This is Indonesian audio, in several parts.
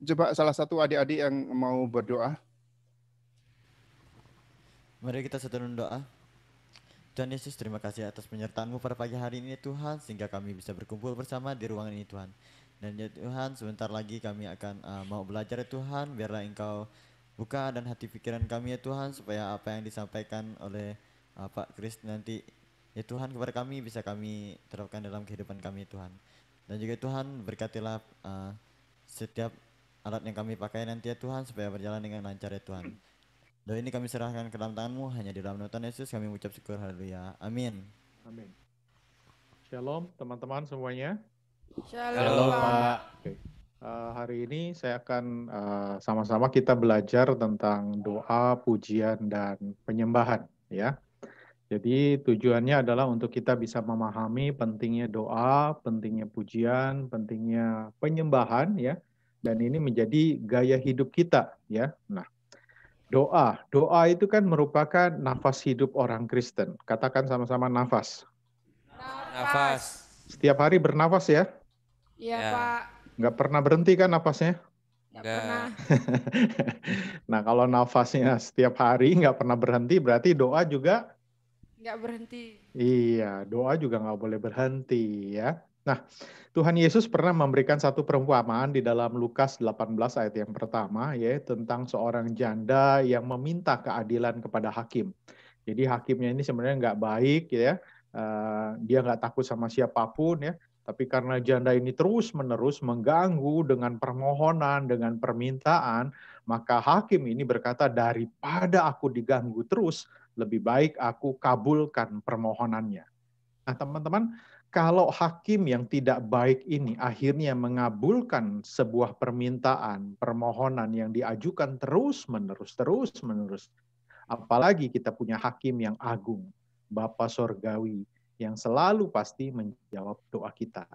Coba salah satu adik-adik yang mau berdoa. Mari kita seturun doa. Tuhan Yesus, terima kasih atas penyertaanmu pada pagi hari ini Tuhan, sehingga kami bisa berkumpul bersama di ruangan ini Tuhan. Dan ya Tuhan, sebentar lagi kami akan uh, mau belajar ya Tuhan, biarlah Engkau buka dan hati pikiran kami ya Tuhan, supaya apa yang disampaikan oleh uh, Pak Kris nanti ya Tuhan kepada kami bisa kami terapkan dalam kehidupan kami ya Tuhan. Dan juga Tuhan berkatilah uh, setiap alat yang kami pakai nanti ya Tuhan supaya berjalan dengan lancar ya Tuhan. Doa ini kami serahkan ke dalam tanganmu hanya di dalam nama Tuhan Yesus kami mengucap syukur haleluya. Amin. Amin. Shalom teman-teman semuanya. Shalom, Shalom Pak. Okay. Uh, eh, hari ini saya akan eh, sama-sama uh, kita belajar tentang doa, pujian dan penyembahan ya. Jadi tujuannya adalah untuk kita bisa memahami pentingnya doa, pentingnya pujian, pentingnya penyembahan ya dan ini menjadi gaya hidup kita ya. Nah, doa, doa itu kan merupakan nafas hidup orang Kristen. Katakan sama-sama nafas. Nafas. Setiap hari bernafas ya? Iya, ya. Pak. Gak pernah berhenti kan nafasnya? Gak pernah. nah, kalau nafasnya setiap hari nggak pernah berhenti, berarti doa juga nggak berhenti. Iya, doa juga nggak boleh berhenti ya. Nah, Tuhan Yesus pernah memberikan satu perumpamaan di dalam Lukas 18 ayat yang pertama, ya tentang seorang janda yang meminta keadilan kepada hakim. Jadi hakimnya ini sebenarnya nggak baik, ya, uh, dia nggak takut sama siapapun, ya. Tapi karena janda ini terus-menerus mengganggu dengan permohonan, dengan permintaan, maka hakim ini berkata, daripada aku diganggu terus, lebih baik aku kabulkan permohonannya. Nah, teman-teman, kalau hakim yang tidak baik ini akhirnya mengabulkan sebuah permintaan, permohonan yang diajukan terus-menerus, terus-menerus. Apalagi kita punya hakim yang agung, Bapak Sorgawi, yang selalu pasti menjawab doa kita.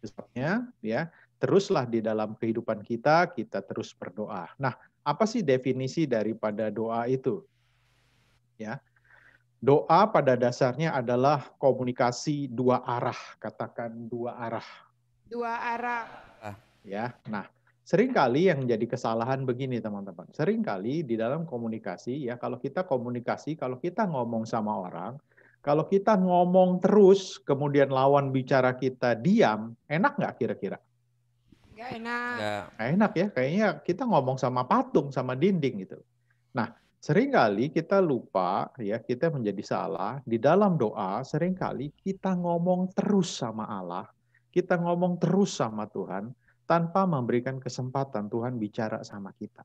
Sebabnya, ya, teruslah di dalam kehidupan kita, kita terus berdoa. Nah, apa sih definisi daripada doa itu? Ya, Doa pada dasarnya adalah komunikasi dua arah, katakan dua arah. Dua arah. Ah. Ya, nah seringkali yang jadi kesalahan begini teman-teman. Seringkali di dalam komunikasi ya kalau kita komunikasi, kalau kita ngomong sama orang, kalau kita ngomong terus kemudian lawan bicara kita diam, enak nggak kira-kira? Gak enak. Gak. Gak enak ya, kayaknya kita ngomong sama patung, sama dinding gitu. Nah, Seringkali kita lupa ya, kita menjadi salah di dalam doa, seringkali kita ngomong terus sama Allah, kita ngomong terus sama Tuhan tanpa memberikan kesempatan Tuhan bicara sama kita.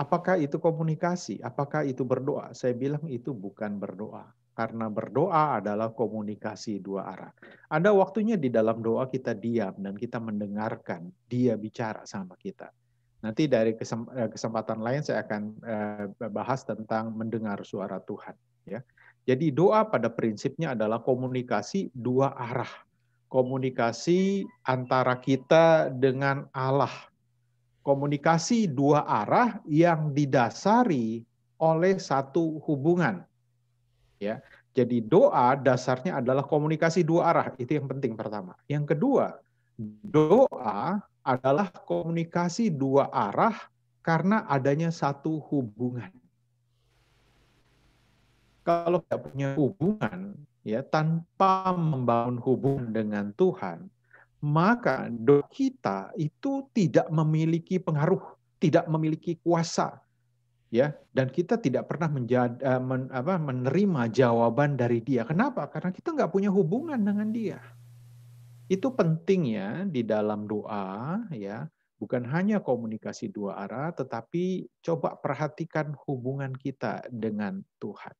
Apakah itu komunikasi? Apakah itu berdoa? Saya bilang itu bukan berdoa. Karena berdoa adalah komunikasi dua arah. Ada waktunya di dalam doa kita diam dan kita mendengarkan dia bicara sama kita. Nanti dari eh, kesempatan lain saya akan eh, bahas tentang mendengar suara Tuhan. Ya. Jadi doa pada prinsipnya adalah komunikasi dua arah. Komunikasi antara kita dengan Allah. Komunikasi dua arah yang didasari oleh satu hubungan. Ya. Jadi doa dasarnya adalah komunikasi dua arah. Itu yang penting pertama. Yang kedua, doa adalah komunikasi dua arah karena adanya satu hubungan. Kalau tidak punya hubungan, ya tanpa membangun hubungan dengan Tuhan, maka doa kita itu tidak memiliki pengaruh, tidak memiliki kuasa, ya. Dan kita tidak pernah menjad, eh, men, apa, menerima jawaban dari Dia. Kenapa? Karena kita nggak punya hubungan dengan Dia. Itu penting ya di dalam doa ya, bukan hanya komunikasi dua arah tetapi coba perhatikan hubungan kita dengan Tuhan.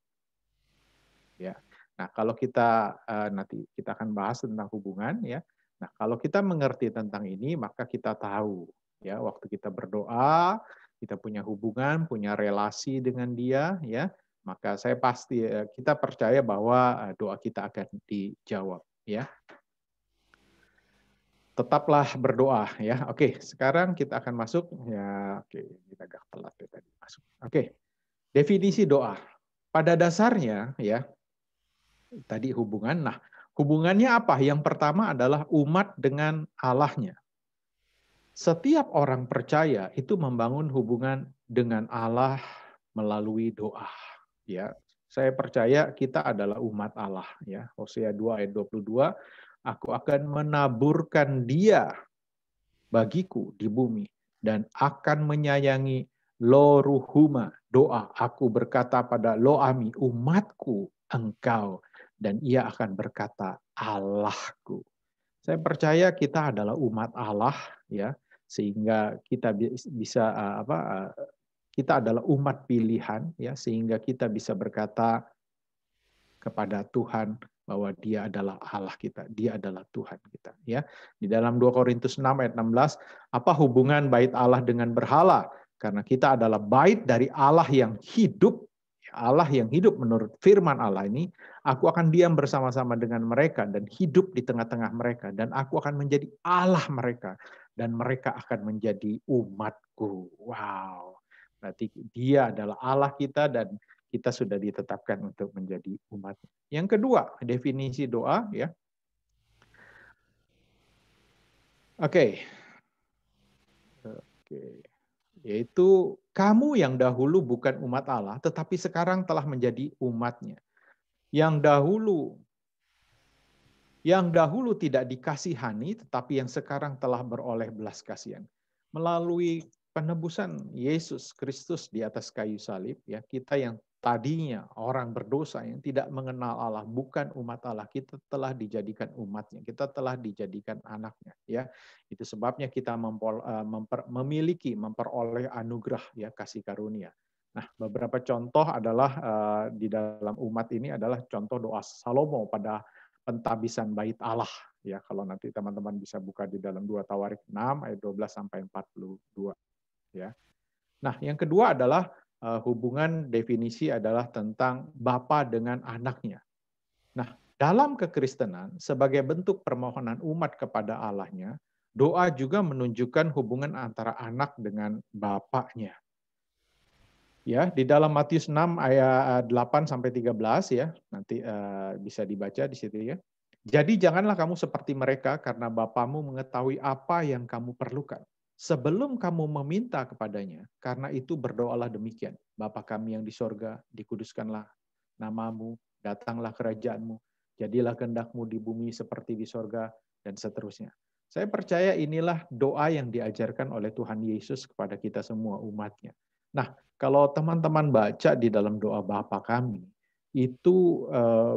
Ya. Nah, kalau kita eh, nanti kita akan bahas tentang hubungan ya. Nah, kalau kita mengerti tentang ini maka kita tahu ya waktu kita berdoa, kita punya hubungan, punya relasi dengan dia ya, maka saya pasti eh, kita percaya bahwa eh, doa kita akan dijawab ya tetaplah berdoa ya. Oke, sekarang kita akan masuk ya. Oke, kita agak telat ya tadi masuk. Oke, definisi doa. Pada dasarnya ya tadi hubungan. Nah, hubungannya apa? Yang pertama adalah umat dengan Allahnya. Setiap orang percaya itu membangun hubungan dengan Allah melalui doa. Ya, saya percaya kita adalah umat Allah ya. Hosea 2 ayat 22 Aku akan menaburkan dia bagiku di bumi dan akan menyayangi loruhuma doa aku berkata pada loami umatku engkau dan ia akan berkata Allahku. Saya percaya kita adalah umat Allah ya sehingga kita bisa apa kita adalah umat pilihan ya sehingga kita bisa berkata kepada Tuhan bahwa dia adalah Allah kita, dia adalah Tuhan kita ya. Di dalam 2 Korintus 6 ayat 16, apa hubungan bait Allah dengan berhala? Karena kita adalah bait dari Allah yang hidup. Allah yang hidup menurut firman Allah ini, aku akan diam bersama-sama dengan mereka dan hidup di tengah-tengah mereka dan aku akan menjadi Allah mereka dan mereka akan menjadi umatku. Wow. Berarti dia adalah Allah kita dan kita sudah ditetapkan untuk menjadi umat. Yang kedua, definisi doa ya. Oke. Oke. Yaitu kamu yang dahulu bukan umat Allah tetapi sekarang telah menjadi umatnya. Yang dahulu yang dahulu tidak dikasihani tetapi yang sekarang telah beroleh belas kasihan. Melalui penebusan Yesus Kristus di atas kayu salib ya kita yang tadinya orang berdosa yang tidak mengenal Allah bukan umat Allah kita telah dijadikan umatnya kita telah dijadikan anaknya ya itu sebabnya kita mempol, eh, memiliki memperoleh anugerah ya kasih karunia nah beberapa contoh adalah eh, di dalam umat ini adalah contoh doa Salomo pada pentabisan bait Allah ya kalau nanti teman-teman bisa buka di dalam dua Tawarik 6 ayat 12 sampai 42 ya nah yang kedua adalah Eh, hubungan definisi adalah tentang bapa dengan anaknya. Nah, dalam kekristenan sebagai bentuk permohonan umat kepada Allahnya, doa juga menunjukkan hubungan antara anak dengan bapaknya. Ya, di dalam Matius 6 ayat 8 sampai 13 ya, nanti uh, bisa dibaca di situ ya. Jadi janganlah kamu seperti mereka karena bapamu mengetahui apa yang kamu perlukan sebelum kamu meminta kepadanya, karena itu berdoalah demikian. Bapa kami yang di sorga, dikuduskanlah namamu, datanglah kerajaanmu, jadilah kehendakmu di bumi seperti di sorga, dan seterusnya. Saya percaya inilah doa yang diajarkan oleh Tuhan Yesus kepada kita semua umatnya. Nah, kalau teman-teman baca di dalam doa Bapa kami, itu eh,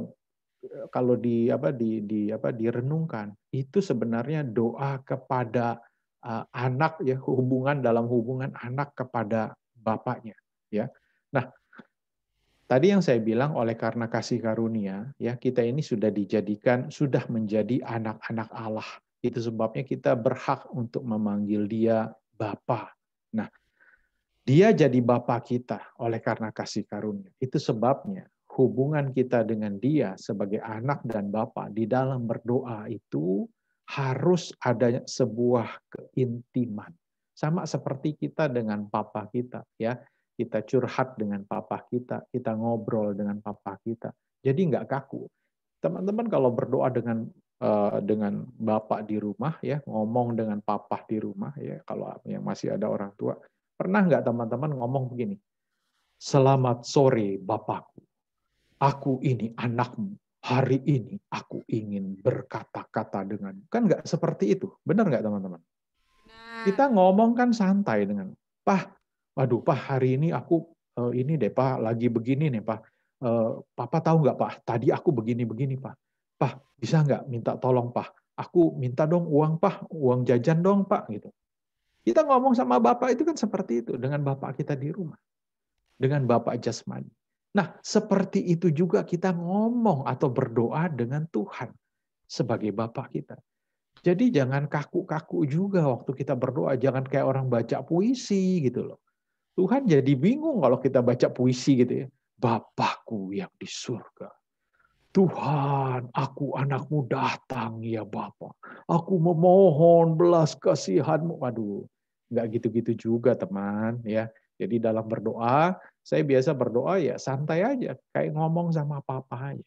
kalau di apa di, di apa direnungkan, itu sebenarnya doa kepada Eh, anak ya hubungan dalam hubungan anak kepada bapaknya ya. Nah, tadi yang saya bilang oleh karena kasih karunia ya kita ini sudah dijadikan sudah menjadi anak-anak Allah. Itu sebabnya kita berhak untuk memanggil dia Bapa. Nah, dia jadi Bapa kita oleh karena kasih karunia. Itu sebabnya hubungan kita dengan dia sebagai anak dan Bapa di dalam berdoa itu harus adanya sebuah keintiman. Sama seperti kita dengan papa kita ya. Kita curhat dengan papa kita, kita ngobrol dengan papa kita. Jadi nggak kaku. Teman-teman kalau berdoa dengan eh, dengan bapak di rumah ya, ngomong dengan papa di rumah ya, kalau yang masih ada orang tua, pernah nggak teman-teman ngomong begini? Selamat sore Bapakku. Aku ini anakmu hari ini aku ingin berkata-kata dengan kan nggak seperti itu benar nggak teman-teman kita ngomong kan santai dengan pah waduh pah hari ini aku eh, ini deh pah lagi begini nih pah eh, papa tahu nggak pah tadi aku begini begini pah pah bisa nggak minta tolong pah aku minta dong uang pak uang jajan dong pak gitu kita ngomong sama bapak itu kan seperti itu dengan bapak kita di rumah dengan bapak jasmani Nah, seperti itu juga kita ngomong atau berdoa dengan Tuhan sebagai Bapak kita. Jadi jangan kaku-kaku juga waktu kita berdoa, jangan kayak orang baca puisi gitu loh. Tuhan jadi bingung kalau kita baca puisi gitu ya. Bapakku yang di surga. Tuhan, aku anakmu datang ya Bapak. Aku memohon belas kasihanmu. aduh nggak gitu-gitu juga teman ya. Jadi dalam berdoa saya biasa berdoa ya santai aja, kayak ngomong sama papa aja.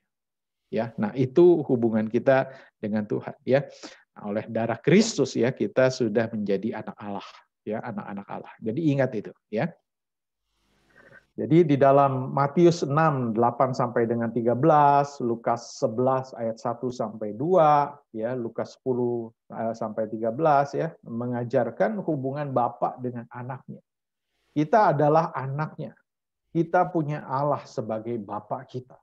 Ya, nah itu hubungan kita dengan Tuhan ya. Nah, oleh darah Kristus ya kita sudah menjadi anak Allah ya, anak-anak Allah. Jadi ingat itu ya. Jadi di dalam Matius 6 8 sampai dengan 13, Lukas 11 ayat 1 sampai 2, ya, Lukas 10 eh, sampai 13 ya, mengajarkan hubungan bapak dengan anaknya. Kita adalah anaknya kita punya Allah sebagai Bapa kita.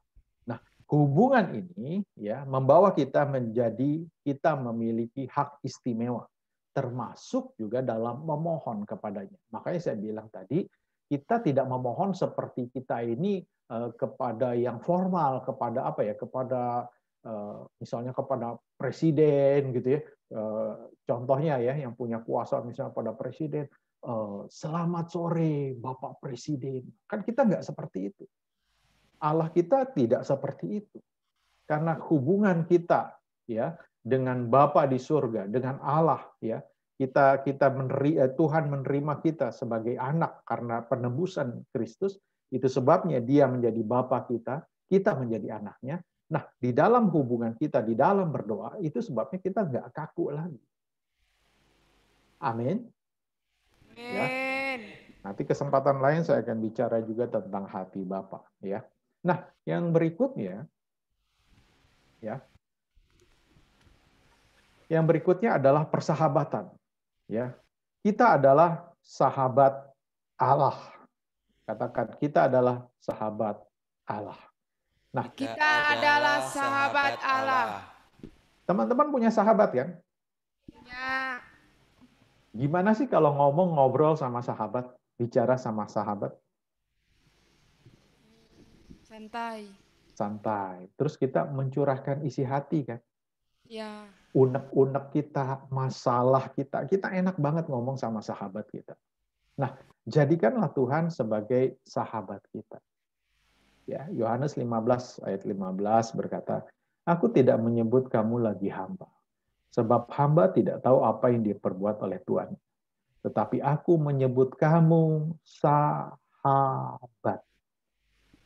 Nah, hubungan ini ya membawa kita menjadi kita memiliki hak istimewa termasuk juga dalam memohon kepadanya. Makanya saya bilang tadi, kita tidak memohon seperti kita ini eh, kepada yang formal, kepada apa ya, kepada eh, misalnya kepada presiden gitu ya. Eh, contohnya ya yang punya kuasa misalnya pada presiden, Eh, selamat sore Bapak Presiden. Kan kita nggak seperti itu. Allah kita tidak seperti itu. Karena hubungan kita ya dengan Bapa di surga, dengan Allah ya, kita kita meneri, eh, Tuhan menerima kita sebagai anak karena penebusan Kristus, itu sebabnya dia menjadi Bapa kita, kita menjadi anaknya. Nah, di dalam hubungan kita, di dalam berdoa, itu sebabnya kita nggak kaku lagi. Amin. Ya. Nanti kesempatan lain saya akan bicara juga tentang hati Bapak. ya. Nah, yang berikutnya ya. Yang berikutnya adalah persahabatan, ya. Kita adalah sahabat Allah. Katakan kita adalah sahabat Allah. Nah, kita, adalah sahabat Allah. Teman-teman punya sahabat kan? Ya. Gimana sih kalau ngomong ngobrol sama sahabat, bicara sama sahabat? Santai. Santai. Terus kita mencurahkan isi hati kan? Ya. Unek-unek kita, masalah kita, kita enak banget ngomong sama sahabat kita. Nah, jadikanlah Tuhan sebagai sahabat kita. Ya, Yohanes 15 ayat 15 berkata, "Aku tidak menyebut kamu lagi hamba, Sebab hamba tidak tahu apa yang diperbuat oleh Tuhan. Tetapi aku menyebut kamu sahabat.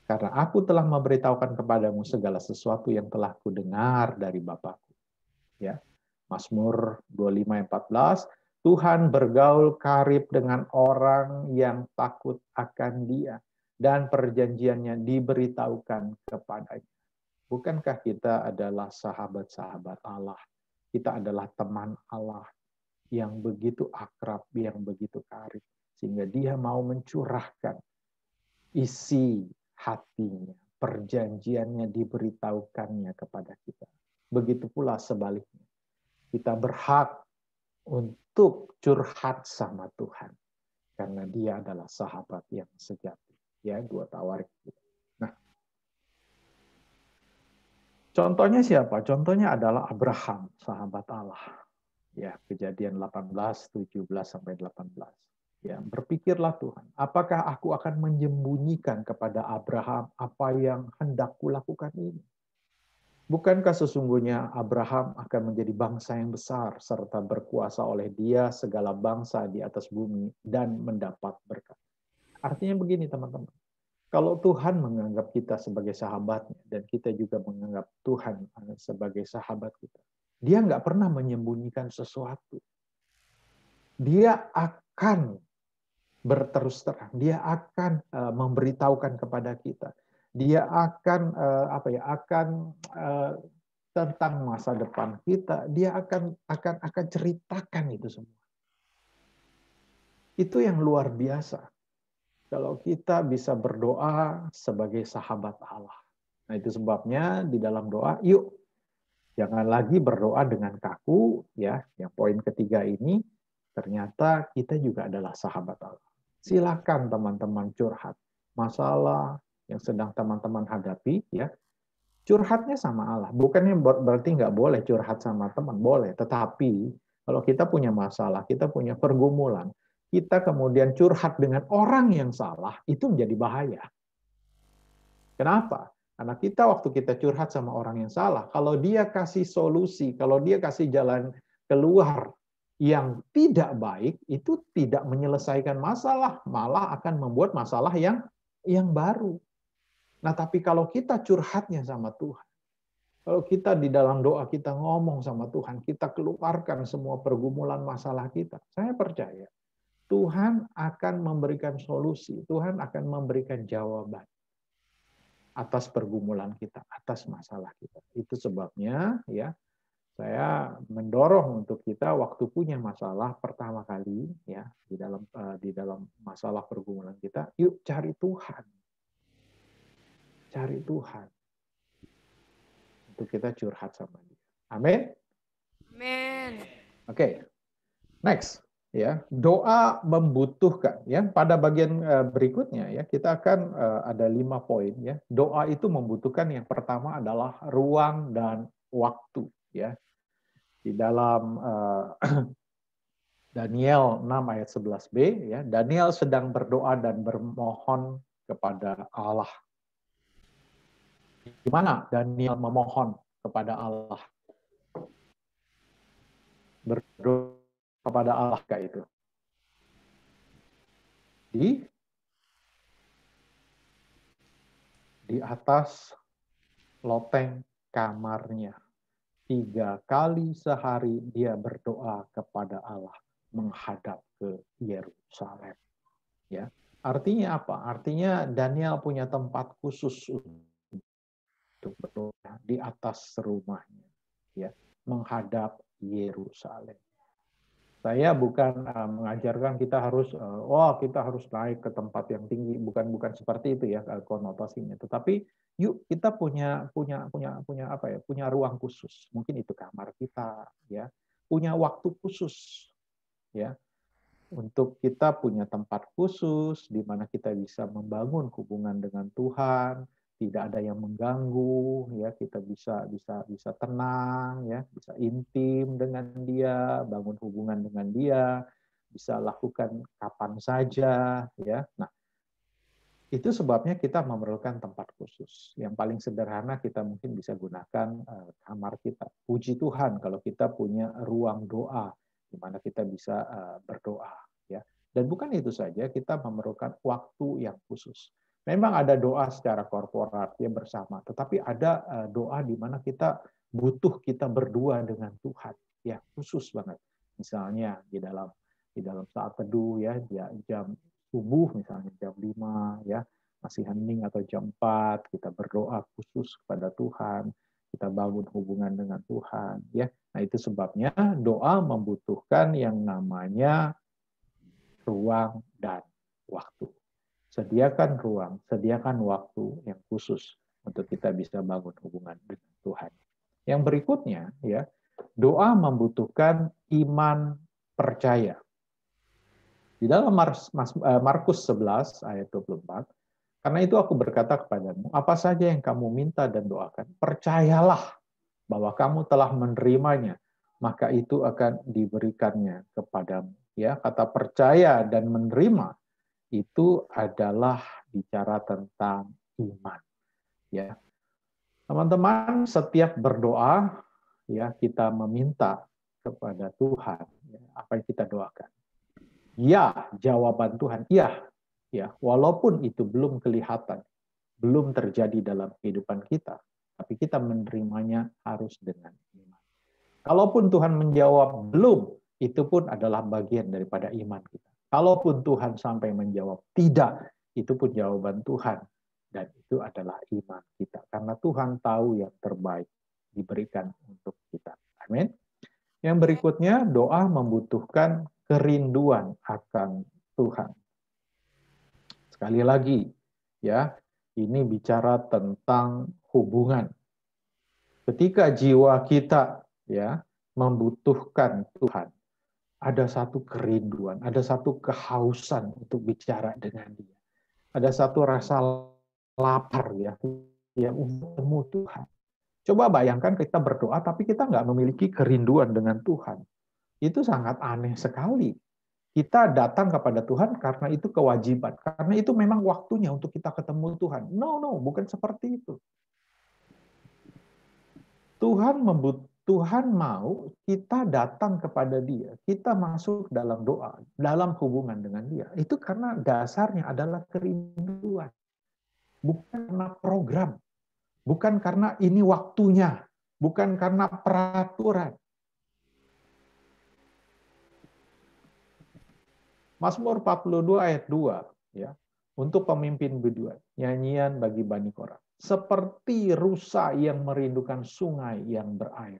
Karena aku telah memberitahukan kepadamu segala sesuatu yang telah kudengar dari Bapakku. Ya. Mazmur 25 Tuhan bergaul karib dengan orang yang takut akan dia dan perjanjiannya diberitahukan kepadanya. Bukankah kita adalah sahabat-sahabat Allah? Kita adalah teman Allah yang begitu akrab, yang begitu karib. Sehingga dia mau mencurahkan isi hatinya, perjanjiannya diberitahukannya kepada kita. Begitu pula sebaliknya. Kita berhak untuk curhat sama Tuhan. Karena dia adalah sahabat yang sejati. Ya, dua tawarik. Contohnya siapa? Contohnya adalah Abraham, sahabat Allah. Ya, kejadian 18, 17 sampai 18. Ya, berpikirlah Tuhan, apakah aku akan menyembunyikan kepada Abraham apa yang hendak kulakukan ini? Bukankah sesungguhnya Abraham akan menjadi bangsa yang besar serta berkuasa oleh dia segala bangsa di atas bumi dan mendapat berkat? Artinya begini teman-teman. Kalau Tuhan menganggap kita sebagai sahabatnya dan kita juga menganggap Tuhan sebagai sahabat kita, dia nggak pernah menyembunyikan sesuatu. Dia akan berterus terang, dia akan eh, memberitahukan kepada kita, dia akan eh, apa ya akan eh, tentang masa depan kita, dia akan akan akan ceritakan itu semua. Itu yang luar biasa kalau kita bisa berdoa sebagai sahabat Allah. Nah, itu sebabnya di dalam doa, yuk jangan lagi berdoa dengan kaku ya. Yang poin ketiga ini ternyata kita juga adalah sahabat Allah. Silakan teman-teman curhat masalah yang sedang teman-teman hadapi ya. Curhatnya sama Allah. Bukannya berarti nggak boleh curhat sama teman, boleh. Tetapi kalau kita punya masalah, kita punya pergumulan, kita kemudian curhat dengan orang yang salah, itu menjadi bahaya. Kenapa? Karena kita waktu kita curhat sama orang yang salah, kalau dia kasih solusi, kalau dia kasih jalan keluar yang tidak baik, itu tidak menyelesaikan masalah, malah akan membuat masalah yang yang baru. Nah, tapi kalau kita curhatnya sama Tuhan, kalau kita di dalam doa kita ngomong sama Tuhan, kita keluarkan semua pergumulan masalah kita. Saya percaya Tuhan akan memberikan solusi, Tuhan akan memberikan jawaban atas pergumulan kita, atas masalah kita. Itu sebabnya ya saya mendorong untuk kita waktu punya masalah pertama kali ya di dalam eh, di dalam masalah pergumulan kita, yuk cari Tuhan. Cari Tuhan. Untuk kita curhat sama dia. Amin. Amin. Oke. Okay. Next ya doa membutuhkan ya pada bagian eh, berikutnya ya kita akan eh, ada lima poin ya doa itu membutuhkan yang pertama adalah ruang dan waktu ya di dalam uh, Daniel 6 ayat 11b ya Daniel sedang berdoa dan bermohon kepada Allah di mana Daniel memohon kepada Allah berdoa kepada Allah kayak itu. Di di atas loteng kamarnya. Tiga kali sehari dia berdoa kepada Allah menghadap ke Yerusalem. Ya, artinya apa? Artinya Daniel punya tempat khusus untuk berdoa di atas rumahnya, ya, menghadap Yerusalem saya bukan eh, mengajarkan kita harus uh, oh kita harus naik ke tempat yang tinggi bukan bukan seperti itu ya eh, konotasinya tetapi yuk kita punya punya punya punya apa ya punya ruang khusus mungkin itu kamar kita ya punya waktu khusus ya untuk kita punya tempat khusus di mana kita bisa membangun hubungan dengan Tuhan tidak ada yang mengganggu ya kita bisa bisa bisa tenang ya bisa intim dengan dia bangun hubungan dengan dia bisa lakukan kapan saja ya nah itu sebabnya kita memerlukan tempat khusus yang paling sederhana kita mungkin bisa gunakan eh, kamar kita puji Tuhan kalau kita punya ruang doa di mana kita bisa eh, berdoa ya dan bukan itu saja kita memerlukan waktu yang khusus Memang ada doa secara korporat ya bersama, tetapi ada eh, doa di mana kita butuh kita berdua dengan Tuhan, ya khusus banget. Misalnya di dalam di dalam saat teduh ya jam subuh misalnya jam 5 ya masih hening atau jam 4 kita berdoa khusus kepada Tuhan, kita bangun hubungan dengan Tuhan ya. Nah, itu sebabnya doa membutuhkan yang namanya ruang dan waktu sediakan ruang, sediakan waktu yang khusus untuk kita bisa bangun hubungan dengan Tuhan. Yang berikutnya ya, doa membutuhkan iman percaya. Di dalam eh, Markus 11 ayat 24, karena itu aku berkata kepadamu, apa saja yang kamu minta dan doakan, percayalah bahwa kamu telah menerimanya, maka itu akan diberikannya kepadamu. Ya, kata percaya dan menerima itu adalah bicara tentang iman. Ya. Teman-teman, setiap berdoa ya kita meminta kepada Tuhan ya, apa yang kita doakan. Ya, jawaban Tuhan, iya. Ya, walaupun itu belum kelihatan, belum terjadi dalam kehidupan kita, tapi kita menerimanya harus dengan iman. Kalaupun Tuhan menjawab belum, itu pun adalah bagian daripada iman kita. Kalaupun Tuhan sampai menjawab tidak, itu pun jawaban Tuhan. Dan itu adalah iman kita. Karena Tuhan tahu yang terbaik diberikan untuk kita. Amin. Yang berikutnya, doa membutuhkan kerinduan akan Tuhan. Sekali lagi, ya, ini bicara tentang hubungan. Ketika jiwa kita ya membutuhkan Tuhan, ada satu kerinduan, ada satu kehausan untuk bicara dengan dia. Ada satu rasa lapar ya, ya Tuhan. Coba bayangkan kita berdoa tapi kita nggak memiliki kerinduan dengan Tuhan. Itu sangat aneh sekali. Kita datang kepada Tuhan karena itu kewajiban, karena itu memang waktunya untuk kita ketemu Tuhan. No, no, bukan seperti itu. Tuhan Tuhan mau kita datang kepada Dia, kita masuk dalam doa, dalam hubungan dengan Dia. Itu karena dasarnya adalah kerinduan, bukan karena program, bukan karena ini waktunya, bukan karena peraturan. Mazmur 42 ayat 2 ya. Untuk pemimpin berdua, nyanyian bagi Bani Korah. Seperti rusa yang merindukan sungai yang berair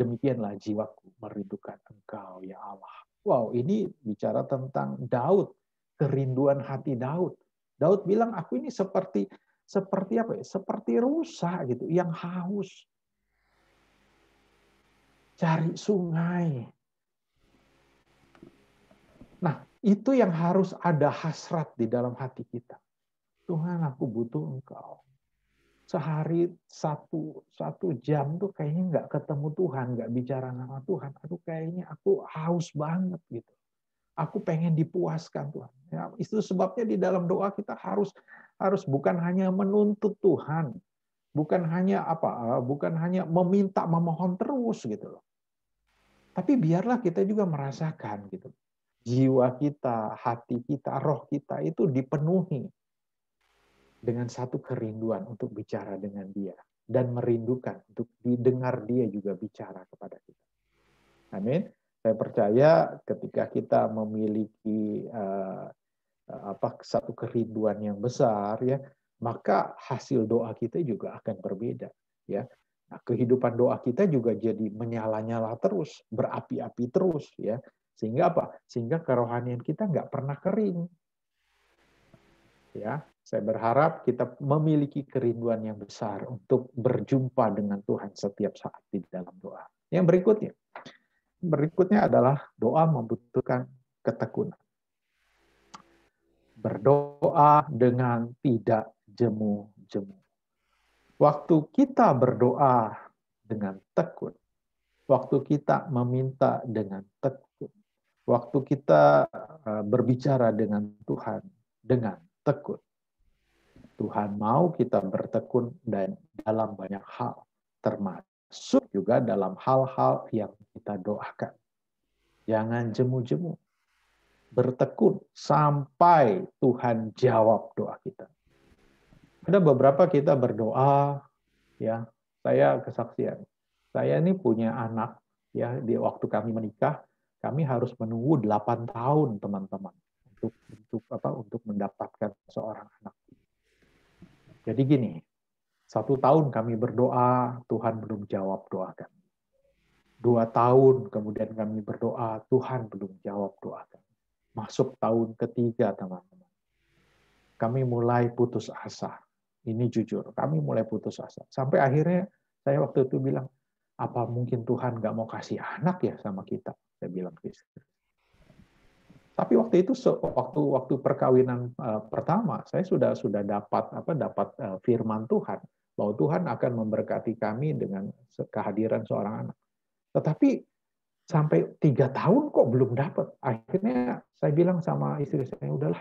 Demikianlah jiwaku merindukan engkau ya Allah. Wow, ini bicara tentang Daud, kerinduan hati Daud. Daud bilang, aku ini seperti seperti apa ya? Seperti rusa gitu, yang haus. Cari sungai. Nah, itu yang harus ada hasrat di dalam hati kita. Tuhan, aku butuh engkau sehari satu satu jam tuh kayaknya nggak ketemu Tuhan, nggak bicara nama Tuhan, aduh kayaknya aku haus banget gitu. Aku pengen dipuaskan Tuhan. Ya, itu sebabnya di dalam doa kita harus harus bukan hanya menuntut Tuhan, bukan hanya apa, eh, bukan hanya meminta memohon terus gitu loh. Tapi biarlah kita juga merasakan gitu. Jiwa kita, hati kita, roh kita itu dipenuhi dengan satu kerinduan untuk bicara dengan dia dan merindukan untuk didengar dia juga bicara kepada kita. Amin. Saya percaya ketika kita memiliki uh, apa satu kerinduan yang besar ya, maka hasil doa kita juga akan berbeda ya. Nah, kehidupan doa kita juga jadi menyala-nyala terus, berapi-api terus ya. Sehingga apa? Sehingga kerohanian kita nggak pernah kering. Ya, saya berharap kita memiliki kerinduan yang besar untuk berjumpa dengan Tuhan setiap saat di dalam doa. Yang berikutnya, berikutnya adalah doa membutuhkan ketekunan. Berdoa dengan tidak jemu-jemu. Waktu kita berdoa dengan tekun, waktu kita meminta dengan tekun, waktu kita eh, berbicara dengan Tuhan dengan tekun, Tuhan mau kita bertekun dan dalam banyak hal, termasuk juga dalam hal-hal yang kita doakan. Jangan jemu-jemu. Bertekun sampai Tuhan jawab doa kita. Ada beberapa kita berdoa, ya. Saya kesaksian. Saya ini punya anak, ya. Di waktu kami menikah, kami harus menunggu 8 tahun, teman-teman, untuk untuk apa? Untuk mendapatkan seorang anak. Jadi gini, satu tahun kami berdoa, Tuhan belum jawab doa kami. Dua tahun kemudian kami berdoa, Tuhan belum jawab doa kami. Masuk tahun ketiga, teman-teman. Kami mulai putus asa. Ini jujur, kami mulai putus asa. Sampai akhirnya saya waktu itu bilang, apa mungkin Tuhan nggak mau kasih anak ya sama kita? Saya bilang ke tapi waktu itu waktu waktu perkawinan eh, pertama saya sudah sudah dapat apa dapat eh, firman Tuhan bahwa Tuhan akan memberkati kami dengan kehadiran seorang anak. Tetapi sampai tiga tahun kok belum dapat. Akhirnya saya bilang sama istri saya udahlah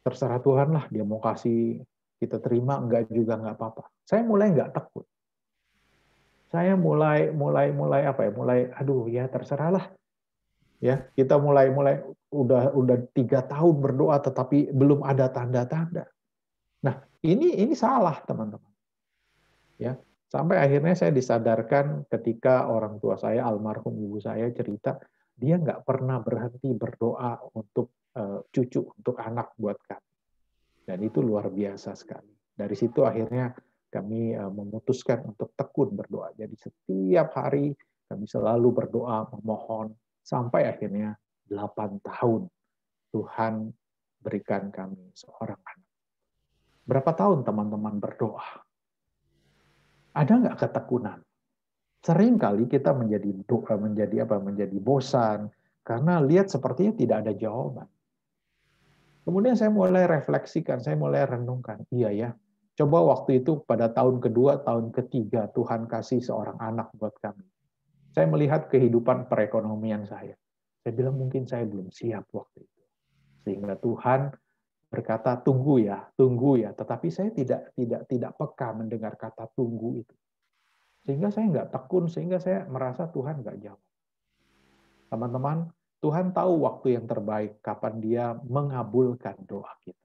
terserah Tuhan lah dia mau kasih kita terima enggak juga enggak apa-apa. Saya mulai enggak takut. Saya mulai mulai mulai apa ya? Mulai aduh ya terserahlah ya kita mulai mulai udah udah tiga tahun berdoa tetapi belum ada tanda-tanda nah ini ini salah teman-teman ya sampai akhirnya saya disadarkan ketika orang tua saya almarhum ibu saya cerita dia nggak pernah berhenti berdoa untuk uh, cucu untuk anak buat kami dan itu luar biasa sekali dari situ akhirnya kami eh, memutuskan untuk tekun berdoa jadi setiap hari kami selalu berdoa memohon Sampai akhirnya 8 tahun Tuhan berikan kami seorang anak. Berapa tahun teman-teman berdoa? Ada nggak ketekunan? Sering kali kita menjadi doa, menjadi apa? Menjadi bosan karena lihat sepertinya tidak ada jawaban. Kemudian saya mulai refleksikan, saya mulai renungkan. Iya ya, coba waktu itu pada tahun kedua, tahun ketiga Tuhan kasih seorang anak buat kami. Saya melihat kehidupan perekonomian saya. Saya bilang mungkin saya belum siap waktu itu. Sehingga Tuhan berkata tunggu ya, tunggu ya. Tetapi saya tidak tidak tidak peka mendengar kata tunggu itu. Sehingga saya nggak tekun, sehingga saya merasa Tuhan nggak jawab. Teman-teman, Tuhan tahu waktu yang terbaik kapan dia mengabulkan doa kita.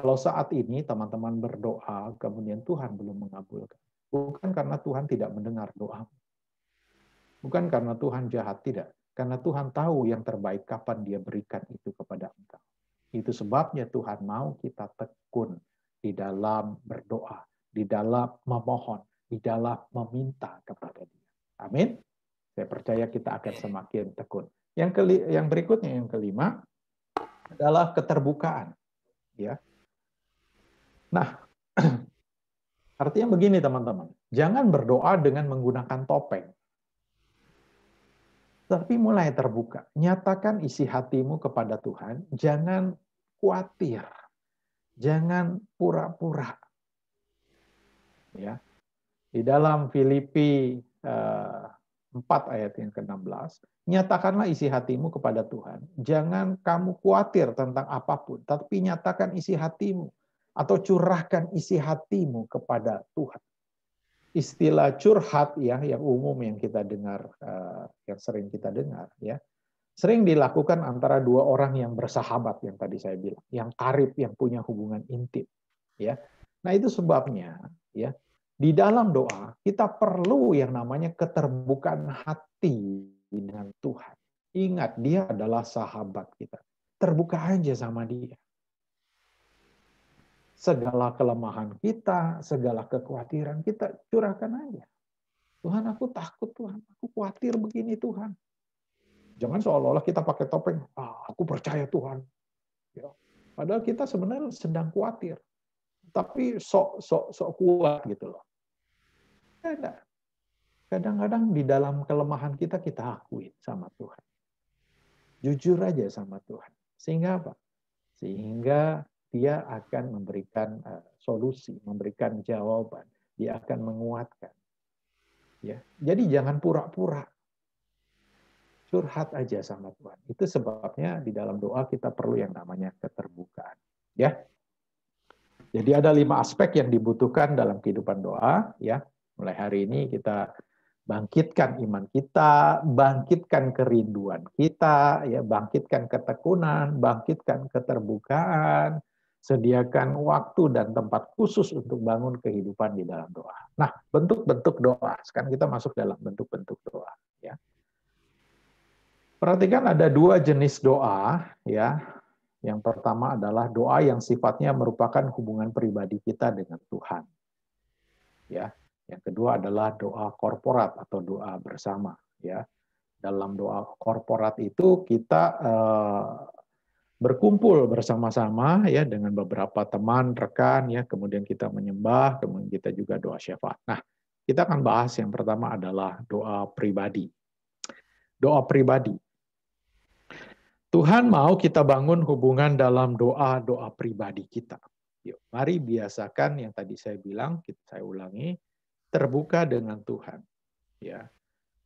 Kalau saat ini teman-teman berdoa, kemudian Tuhan belum mengabulkan. Bukan karena Tuhan tidak mendengar doa, Bukan karena Tuhan jahat, tidak. Karena Tuhan tahu yang terbaik kapan dia berikan itu kepada engkau. Itu sebabnya Tuhan mau kita tekun di dalam berdoa, di dalam memohon, di dalam meminta kepada dia. Amin. Saya percaya kita akan semakin tekun. Yang, keli, yang berikutnya, yang kelima, adalah keterbukaan. Ya. Nah, artinya begini teman-teman. Jangan berdoa dengan menggunakan topeng tapi mulai terbuka. Nyatakan isi hatimu kepada Tuhan. Jangan khawatir. Jangan pura-pura. Ya. Di dalam Filipi 4 eh, ayat yang ke-16, nyatakanlah isi hatimu kepada Tuhan. Jangan kamu khawatir tentang apapun, tapi nyatakan isi hatimu atau curahkan isi hatimu kepada Tuhan. Istilah curhat ya yang umum yang kita dengar eh, sering kita dengar ya sering dilakukan antara dua orang yang bersahabat yang tadi saya bilang, yang karib, yang punya hubungan intim, ya. Nah, itu sebabnya ya, di dalam doa kita perlu yang namanya keterbukaan hati dengan Tuhan. Ingat dia adalah sahabat kita. Terbuka aja sama dia. Segala kelemahan kita, segala kekhawatiran kita curahkan aja. Tuhan aku takut Tuhan, aku khawatir begini Tuhan. Jangan seolah-olah kita pakai topeng, ah, aku percaya Tuhan. Ya. Padahal kita sebenarnya sedang khawatir. Tapi sok sok sok kuat gitu loh. Kadang-kadang di dalam kelemahan kita kita akui sama Tuhan. Jujur aja sama Tuhan. Sehingga apa? Sehingga dia akan memberikan eh, solusi, memberikan jawaban, dia akan menguatkan. Ya, jadi jangan pura-pura. Curhat aja sama Tuhan. Itu sebabnya di dalam doa kita perlu yang namanya keterbukaan. Ya. Jadi ada lima aspek yang dibutuhkan dalam kehidupan doa. Ya, mulai hari ini kita bangkitkan iman kita, bangkitkan kerinduan kita, ya bangkitkan ketekunan, bangkitkan keterbukaan, sediakan waktu dan tempat khusus untuk bangun kehidupan di dalam doa. Nah, bentuk-bentuk doa, sekarang kita masuk dalam bentuk-bentuk doa. Ya. Perhatikan ada dua jenis doa, ya. Yang pertama adalah doa yang sifatnya merupakan hubungan pribadi kita dengan Tuhan. Ya. Yang kedua adalah doa korporat atau doa bersama, ya. Dalam doa korporat itu kita eh, berkumpul bersama-sama ya dengan beberapa teman, rekan ya, kemudian kita menyembah, kemudian kita juga doa syafaat. Nah, kita akan bahas yang pertama adalah doa pribadi. Doa pribadi. Tuhan mau kita bangun hubungan dalam doa-doa pribadi kita. Yuk, mari biasakan yang tadi saya bilang, saya ulangi, terbuka dengan Tuhan. Ya.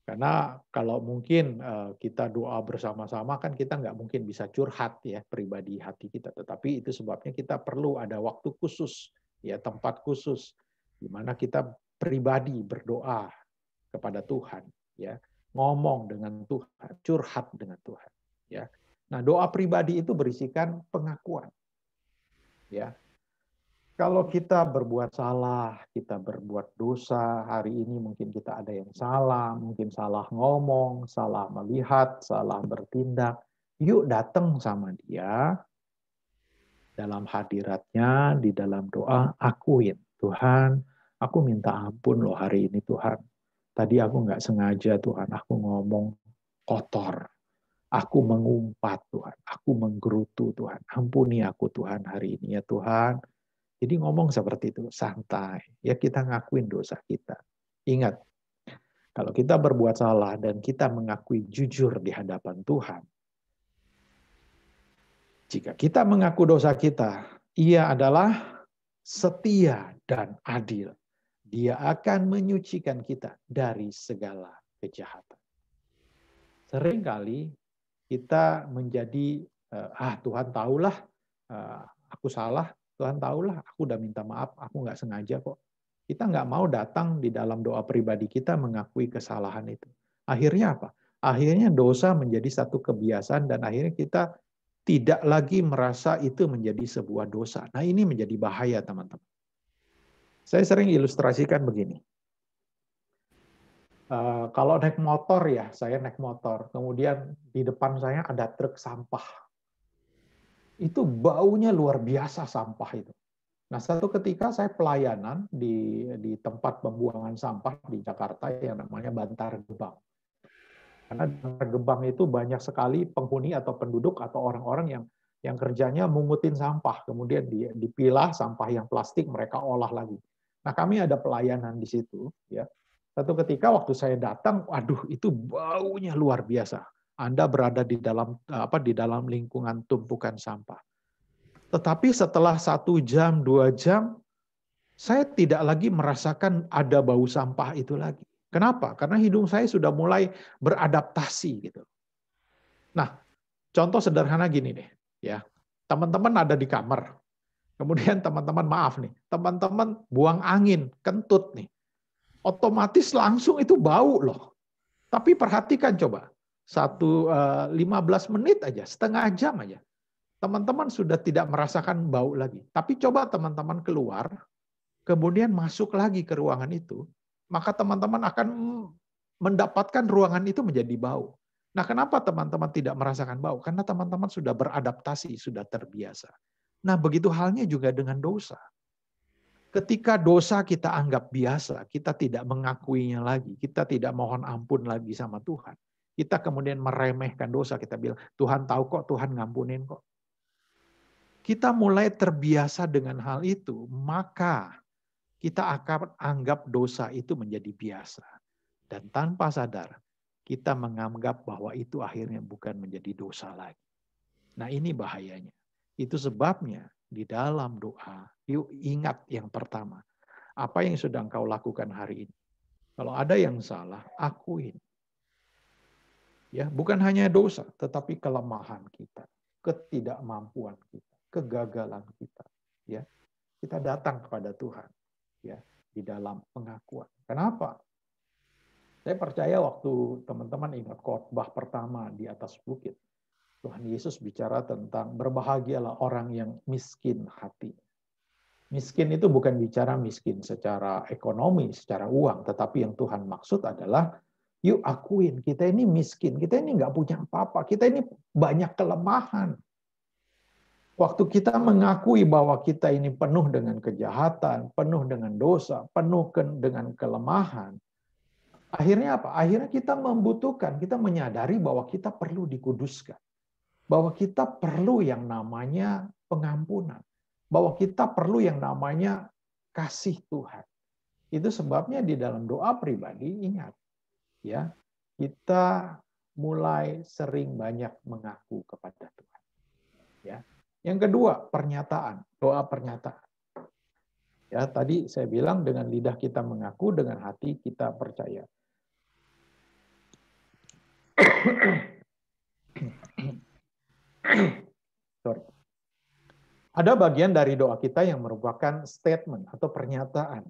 Karena kalau mungkin eh, kita doa bersama-sama kan kita nggak mungkin bisa curhat ya pribadi hati kita. Tetapi itu sebabnya kita perlu ada waktu khusus, ya tempat khusus di mana kita pribadi berdoa kepada Tuhan, ya ngomong dengan Tuhan, curhat dengan Tuhan, ya. Nah doa pribadi itu berisikan pengakuan, ya kalau kita berbuat salah, kita berbuat dosa, hari ini mungkin kita ada yang salah, mungkin salah ngomong, salah melihat, salah bertindak. Yuk datang sama dia, dalam hadiratnya, di dalam doa, akuin. Ya Tuhan, aku minta ampun loh hari ini Tuhan. Tadi aku nggak sengaja Tuhan, aku ngomong kotor. Aku mengumpat Tuhan, aku menggerutu Tuhan. Ampuni aku Tuhan hari ini ya Tuhan. Jadi ngomong seperti itu, santai. Ya kita ngakuin dosa kita. Ingat, kalau kita berbuat salah dan kita mengakui jujur di hadapan Tuhan, jika kita mengaku dosa kita, ia adalah setia dan adil. Dia akan menyucikan kita dari segala kejahatan. Seringkali kita menjadi, eh, ah Tuhan tahulah, eh, aku salah, Tuhan tahulah aku udah minta maaf, aku nggak sengaja kok. Kita nggak mau datang di dalam doa pribadi kita mengakui kesalahan itu. Akhirnya apa? Akhirnya dosa menjadi satu kebiasaan dan akhirnya kita tidak lagi merasa itu menjadi sebuah dosa. Nah ini menjadi bahaya teman-teman. Saya sering ilustrasikan begini. Uh, kalau naik motor ya, saya naik motor. Kemudian di depan saya ada truk sampah itu baunya luar biasa sampah itu. Nah, satu ketika saya pelayanan di, di tempat pembuangan sampah di Jakarta yang namanya Bantar Gebang. Karena Bantar Gebang itu banyak sekali penghuni atau penduduk atau orang-orang yang yang kerjanya mengutin sampah, kemudian dipilah sampah yang plastik mereka olah lagi. Nah, kami ada pelayanan di situ, ya. Satu ketika waktu saya datang, waduh itu baunya luar biasa. Anda berada di dalam apa di dalam lingkungan tumpukan sampah. Tetapi setelah satu jam, dua jam, saya tidak lagi merasakan ada bau sampah itu lagi. Kenapa? Karena hidung saya sudah mulai beradaptasi gitu. Nah, contoh sederhana gini nih, ya. Teman-teman ada di kamar. Kemudian teman-teman maaf nih, teman-teman buang angin, kentut nih. Otomatis langsung itu bau loh. Tapi perhatikan coba, satu uh, eh, 15 menit aja, setengah jam aja. Teman-teman sudah tidak merasakan bau lagi. Tapi coba teman-teman keluar, kemudian masuk lagi ke ruangan itu, maka teman-teman akan mendapatkan ruangan itu menjadi bau. Nah, kenapa teman-teman tidak merasakan bau? Karena teman-teman sudah beradaptasi, sudah terbiasa. Nah, begitu halnya juga dengan dosa. Ketika dosa kita anggap biasa, kita tidak mengakuinya lagi, kita tidak mohon ampun lagi sama Tuhan kita kemudian meremehkan dosa. Kita bilang, Tuhan tahu kok, Tuhan ngampunin kok. Kita mulai terbiasa dengan hal itu, maka kita akan anggap dosa itu menjadi biasa. Dan tanpa sadar, kita menganggap bahwa itu akhirnya bukan menjadi dosa lagi. Nah ini bahayanya. Itu sebabnya di dalam doa, yuk ingat yang pertama. Apa yang sedang kau lakukan hari ini? Kalau ada yang salah, akuin. Ya, bukan hanya dosa, tetapi kelemahan kita, ketidakmampuan kita, kegagalan kita, ya. Kita datang kepada Tuhan, ya, di dalam pengakuan. Kenapa? Saya percaya waktu teman-teman ingat khotbah pertama di atas bukit, Tuhan Yesus bicara tentang berbahagialah orang yang miskin hati. Miskin itu bukan bicara miskin secara ekonomi, secara uang, tetapi yang Tuhan maksud adalah Yuk akuin, kita ini miskin, kita ini nggak punya apa-apa, kita ini banyak kelemahan. Waktu kita mengakui bahwa kita ini penuh dengan kejahatan, penuh dengan dosa, penuh dengan kelemahan, akhirnya apa? Akhirnya kita membutuhkan, kita menyadari bahwa kita perlu dikuduskan. Bahwa kita perlu yang namanya pengampunan. Bahwa kita perlu yang namanya kasih Tuhan. Itu sebabnya di dalam doa pribadi, ingat, ya kita mulai sering banyak mengaku kepada Tuhan. Ya. Yang kedua, pernyataan, doa pernyataan. Ya, tadi saya bilang dengan lidah kita mengaku, dengan hati kita percaya. Sorry. Ada bagian dari doa kita yang merupakan statement atau pernyataan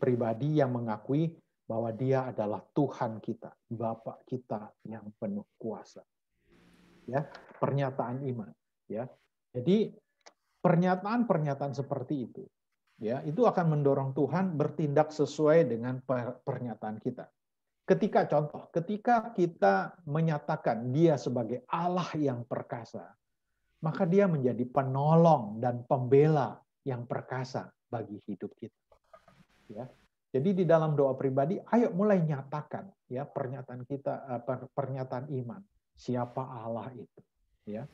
pribadi yang mengakui bahwa Dia adalah Tuhan kita, Bapak kita yang penuh kuasa. Ya, pernyataan iman, ya. Jadi pernyataan-pernyataan seperti itu, ya, itu akan mendorong Tuhan bertindak sesuai dengan pernyataan kita. Ketika contoh, ketika kita menyatakan Dia sebagai Allah yang perkasa, maka Dia menjadi penolong dan pembela yang perkasa bagi hidup kita. Ya, jadi di dalam doa pribadi, ayo mulai nyatakan ya pernyataan kita eh, pernyataan iman siapa Allah itu ya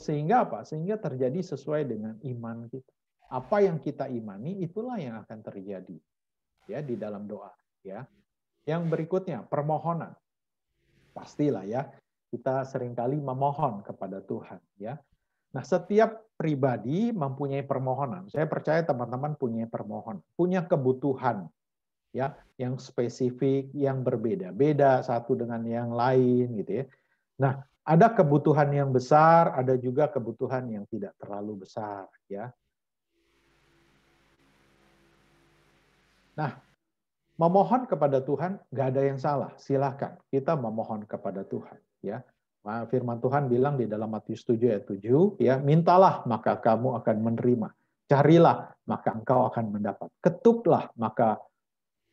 sehingga apa sehingga terjadi sesuai dengan iman kita apa yang kita imani itulah yang akan terjadi ya di dalam doa ya yang berikutnya permohonan pastilah ya kita seringkali memohon kepada Tuhan ya nah setiap pribadi mempunyai permohonan saya percaya teman-teman punya permohonan punya kebutuhan ya yang spesifik yang berbeda-beda satu dengan yang lain gitu ya. Nah, ada kebutuhan yang besar, ada juga kebutuhan yang tidak terlalu besar ya. Nah, memohon kepada Tuhan nggak ada yang salah. Silahkan kita memohon kepada Tuhan ya. firman Tuhan bilang di dalam Matius 7 ayat 7 ya, mintalah maka kamu akan menerima. Carilah maka engkau akan mendapat. Ketuklah maka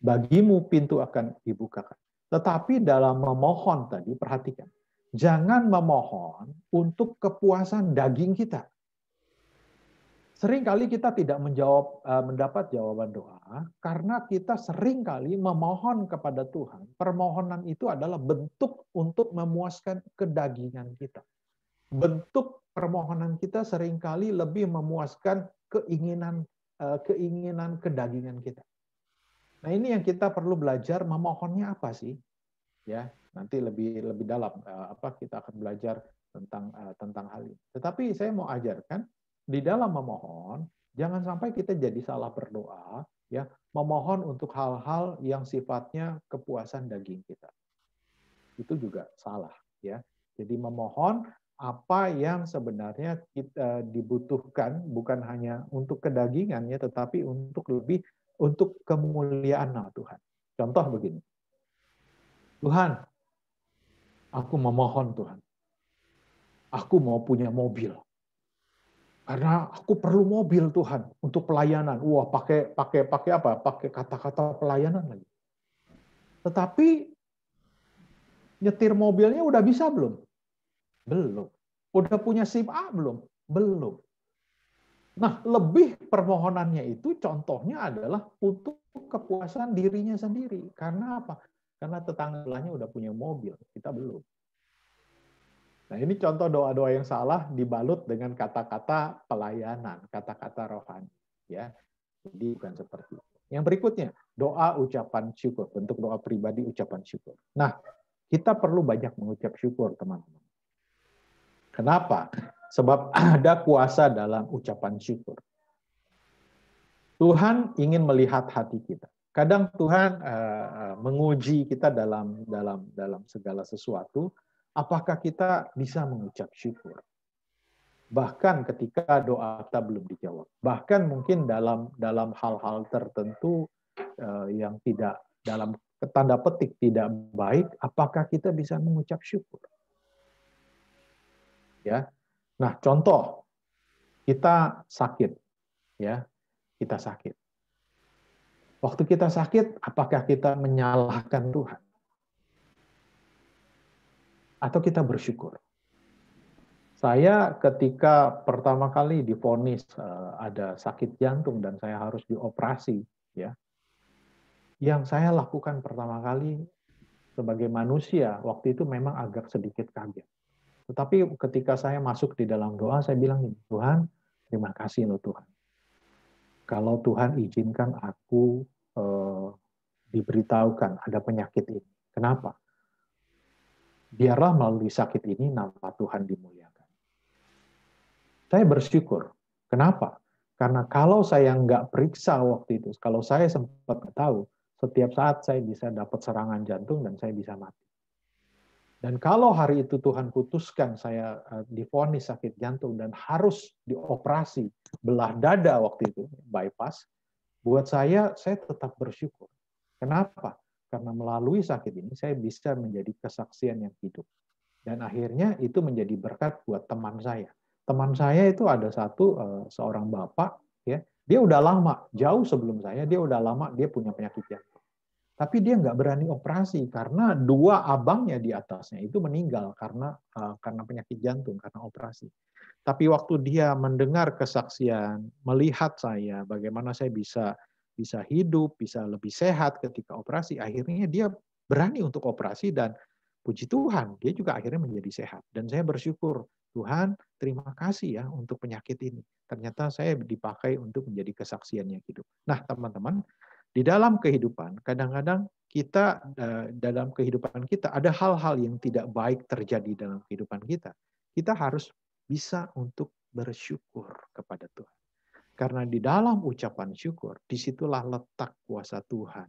bagimu pintu akan dibukakan. Tetapi dalam memohon tadi, perhatikan. Jangan memohon untuk kepuasan daging kita. Seringkali kita tidak menjawab eh, mendapat jawaban doa karena kita seringkali memohon kepada Tuhan. Permohonan itu adalah bentuk untuk memuaskan kedagingan kita. Bentuk permohonan kita seringkali lebih memuaskan keinginan eh, keinginan kedagingan kita. Nah ini yang kita perlu belajar memohonnya apa sih? Ya nanti lebih lebih dalam eh, apa kita akan belajar tentang eh, tentang hal ini. Tetapi saya mau ajarkan di dalam memohon jangan sampai kita jadi salah berdoa ya memohon untuk hal-hal yang sifatnya kepuasan daging kita itu juga salah ya jadi memohon apa yang sebenarnya kita eh, dibutuhkan bukan hanya untuk kedagingannya tetapi untuk lebih untuk kemuliaan nama Tuhan. Contoh begini. Tuhan, aku memohon Tuhan. Aku mau punya mobil. Karena aku perlu mobil Tuhan untuk pelayanan. Wah, pakai pakai pakai apa? Pakai kata-kata pelayanan lagi. Tetapi nyetir mobilnya udah bisa belum? Belum. Udah punya SIM A belum? Belum. Nah, lebih permohonannya itu contohnya adalah untuk kepuasan dirinya sendiri. Karena apa? Karena tetangganya udah punya mobil, kita belum. Nah, ini contoh doa-doa yang salah dibalut dengan kata-kata pelayanan, kata-kata rohani, ya. Jadi bukan seperti itu. Yang berikutnya, doa ucapan syukur, bentuk doa pribadi ucapan syukur. Nah, kita perlu banyak mengucap syukur, teman-teman. Kenapa? sebab ada kuasa dalam ucapan syukur. Tuhan ingin melihat hati kita. Kadang Tuhan uh, menguji kita dalam dalam dalam segala sesuatu, apakah kita bisa mengucap syukur. Bahkan ketika doa kita belum dijawab, bahkan mungkin dalam dalam hal-hal tertentu uh, yang tidak dalam tanda petik tidak baik, apakah kita bisa mengucap syukur? Ya, Nah, contoh kita sakit, ya, kita sakit. Waktu kita sakit, apakah kita menyalahkan Tuhan? Atau kita bersyukur? Saya ketika pertama kali difonis eh, ada sakit jantung dan saya harus dioperasi, ya. Yang saya lakukan pertama kali sebagai manusia waktu itu memang agak sedikit kaget. Tetapi ketika saya masuk di dalam doa, saya bilang, Tuhan, terima kasih loh Tuhan. Kalau Tuhan izinkan aku eh, diberitahukan ada penyakit ini. Kenapa? Biarlah melalui sakit ini nama Tuhan dimuliakan. Saya bersyukur. Kenapa? Karena kalau saya nggak periksa waktu itu, kalau saya sempat tahu, setiap saat saya bisa dapat serangan jantung dan saya bisa mati. Dan kalau hari itu Tuhan putuskan saya eh, difonis sakit jantung dan harus dioperasi belah dada waktu itu, bypass, buat saya, saya tetap bersyukur. Kenapa? Karena melalui sakit ini saya bisa menjadi kesaksian yang hidup. Dan akhirnya itu menjadi berkat buat teman saya. Teman saya itu ada satu eh, seorang bapak, ya dia udah lama, jauh sebelum saya, dia udah lama dia punya penyakit jantung tapi dia nggak berani operasi karena dua abangnya di atasnya itu meninggal karena eh, karena penyakit jantung karena operasi. Tapi waktu dia mendengar kesaksian, melihat saya bagaimana saya bisa bisa hidup, bisa lebih sehat ketika operasi, akhirnya dia berani untuk operasi dan puji Tuhan, dia juga akhirnya menjadi sehat. Dan saya bersyukur, Tuhan, terima kasih ya untuk penyakit ini. Ternyata saya dipakai untuk menjadi kesaksiannya hidup. Nah, teman-teman, di dalam kehidupan, kadang-kadang kita eh, dalam kehidupan kita ada hal-hal yang tidak baik terjadi dalam kehidupan kita. Kita harus bisa untuk bersyukur kepada Tuhan. Karena di dalam ucapan syukur, disitulah letak kuasa Tuhan,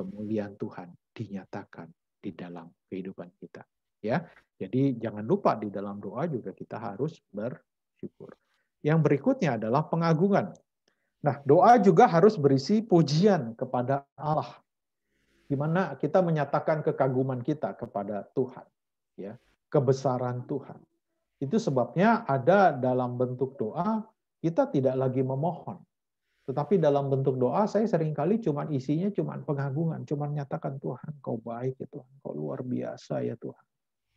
kemuliaan Tuhan dinyatakan di dalam kehidupan kita. Ya, jadi jangan lupa di dalam doa juga kita harus bersyukur. Yang berikutnya adalah pengagungan. Nah, doa juga harus berisi pujian kepada Allah. Di mana kita menyatakan kekaguman kita kepada Tuhan, ya, kebesaran Tuhan. Itu sebabnya ada dalam bentuk doa kita tidak lagi memohon. Tetapi dalam bentuk doa saya seringkali cuman isinya cuman pengagungan, cuman nyatakan Tuhan kau baik ya Tuhan, kau luar biasa ya Tuhan.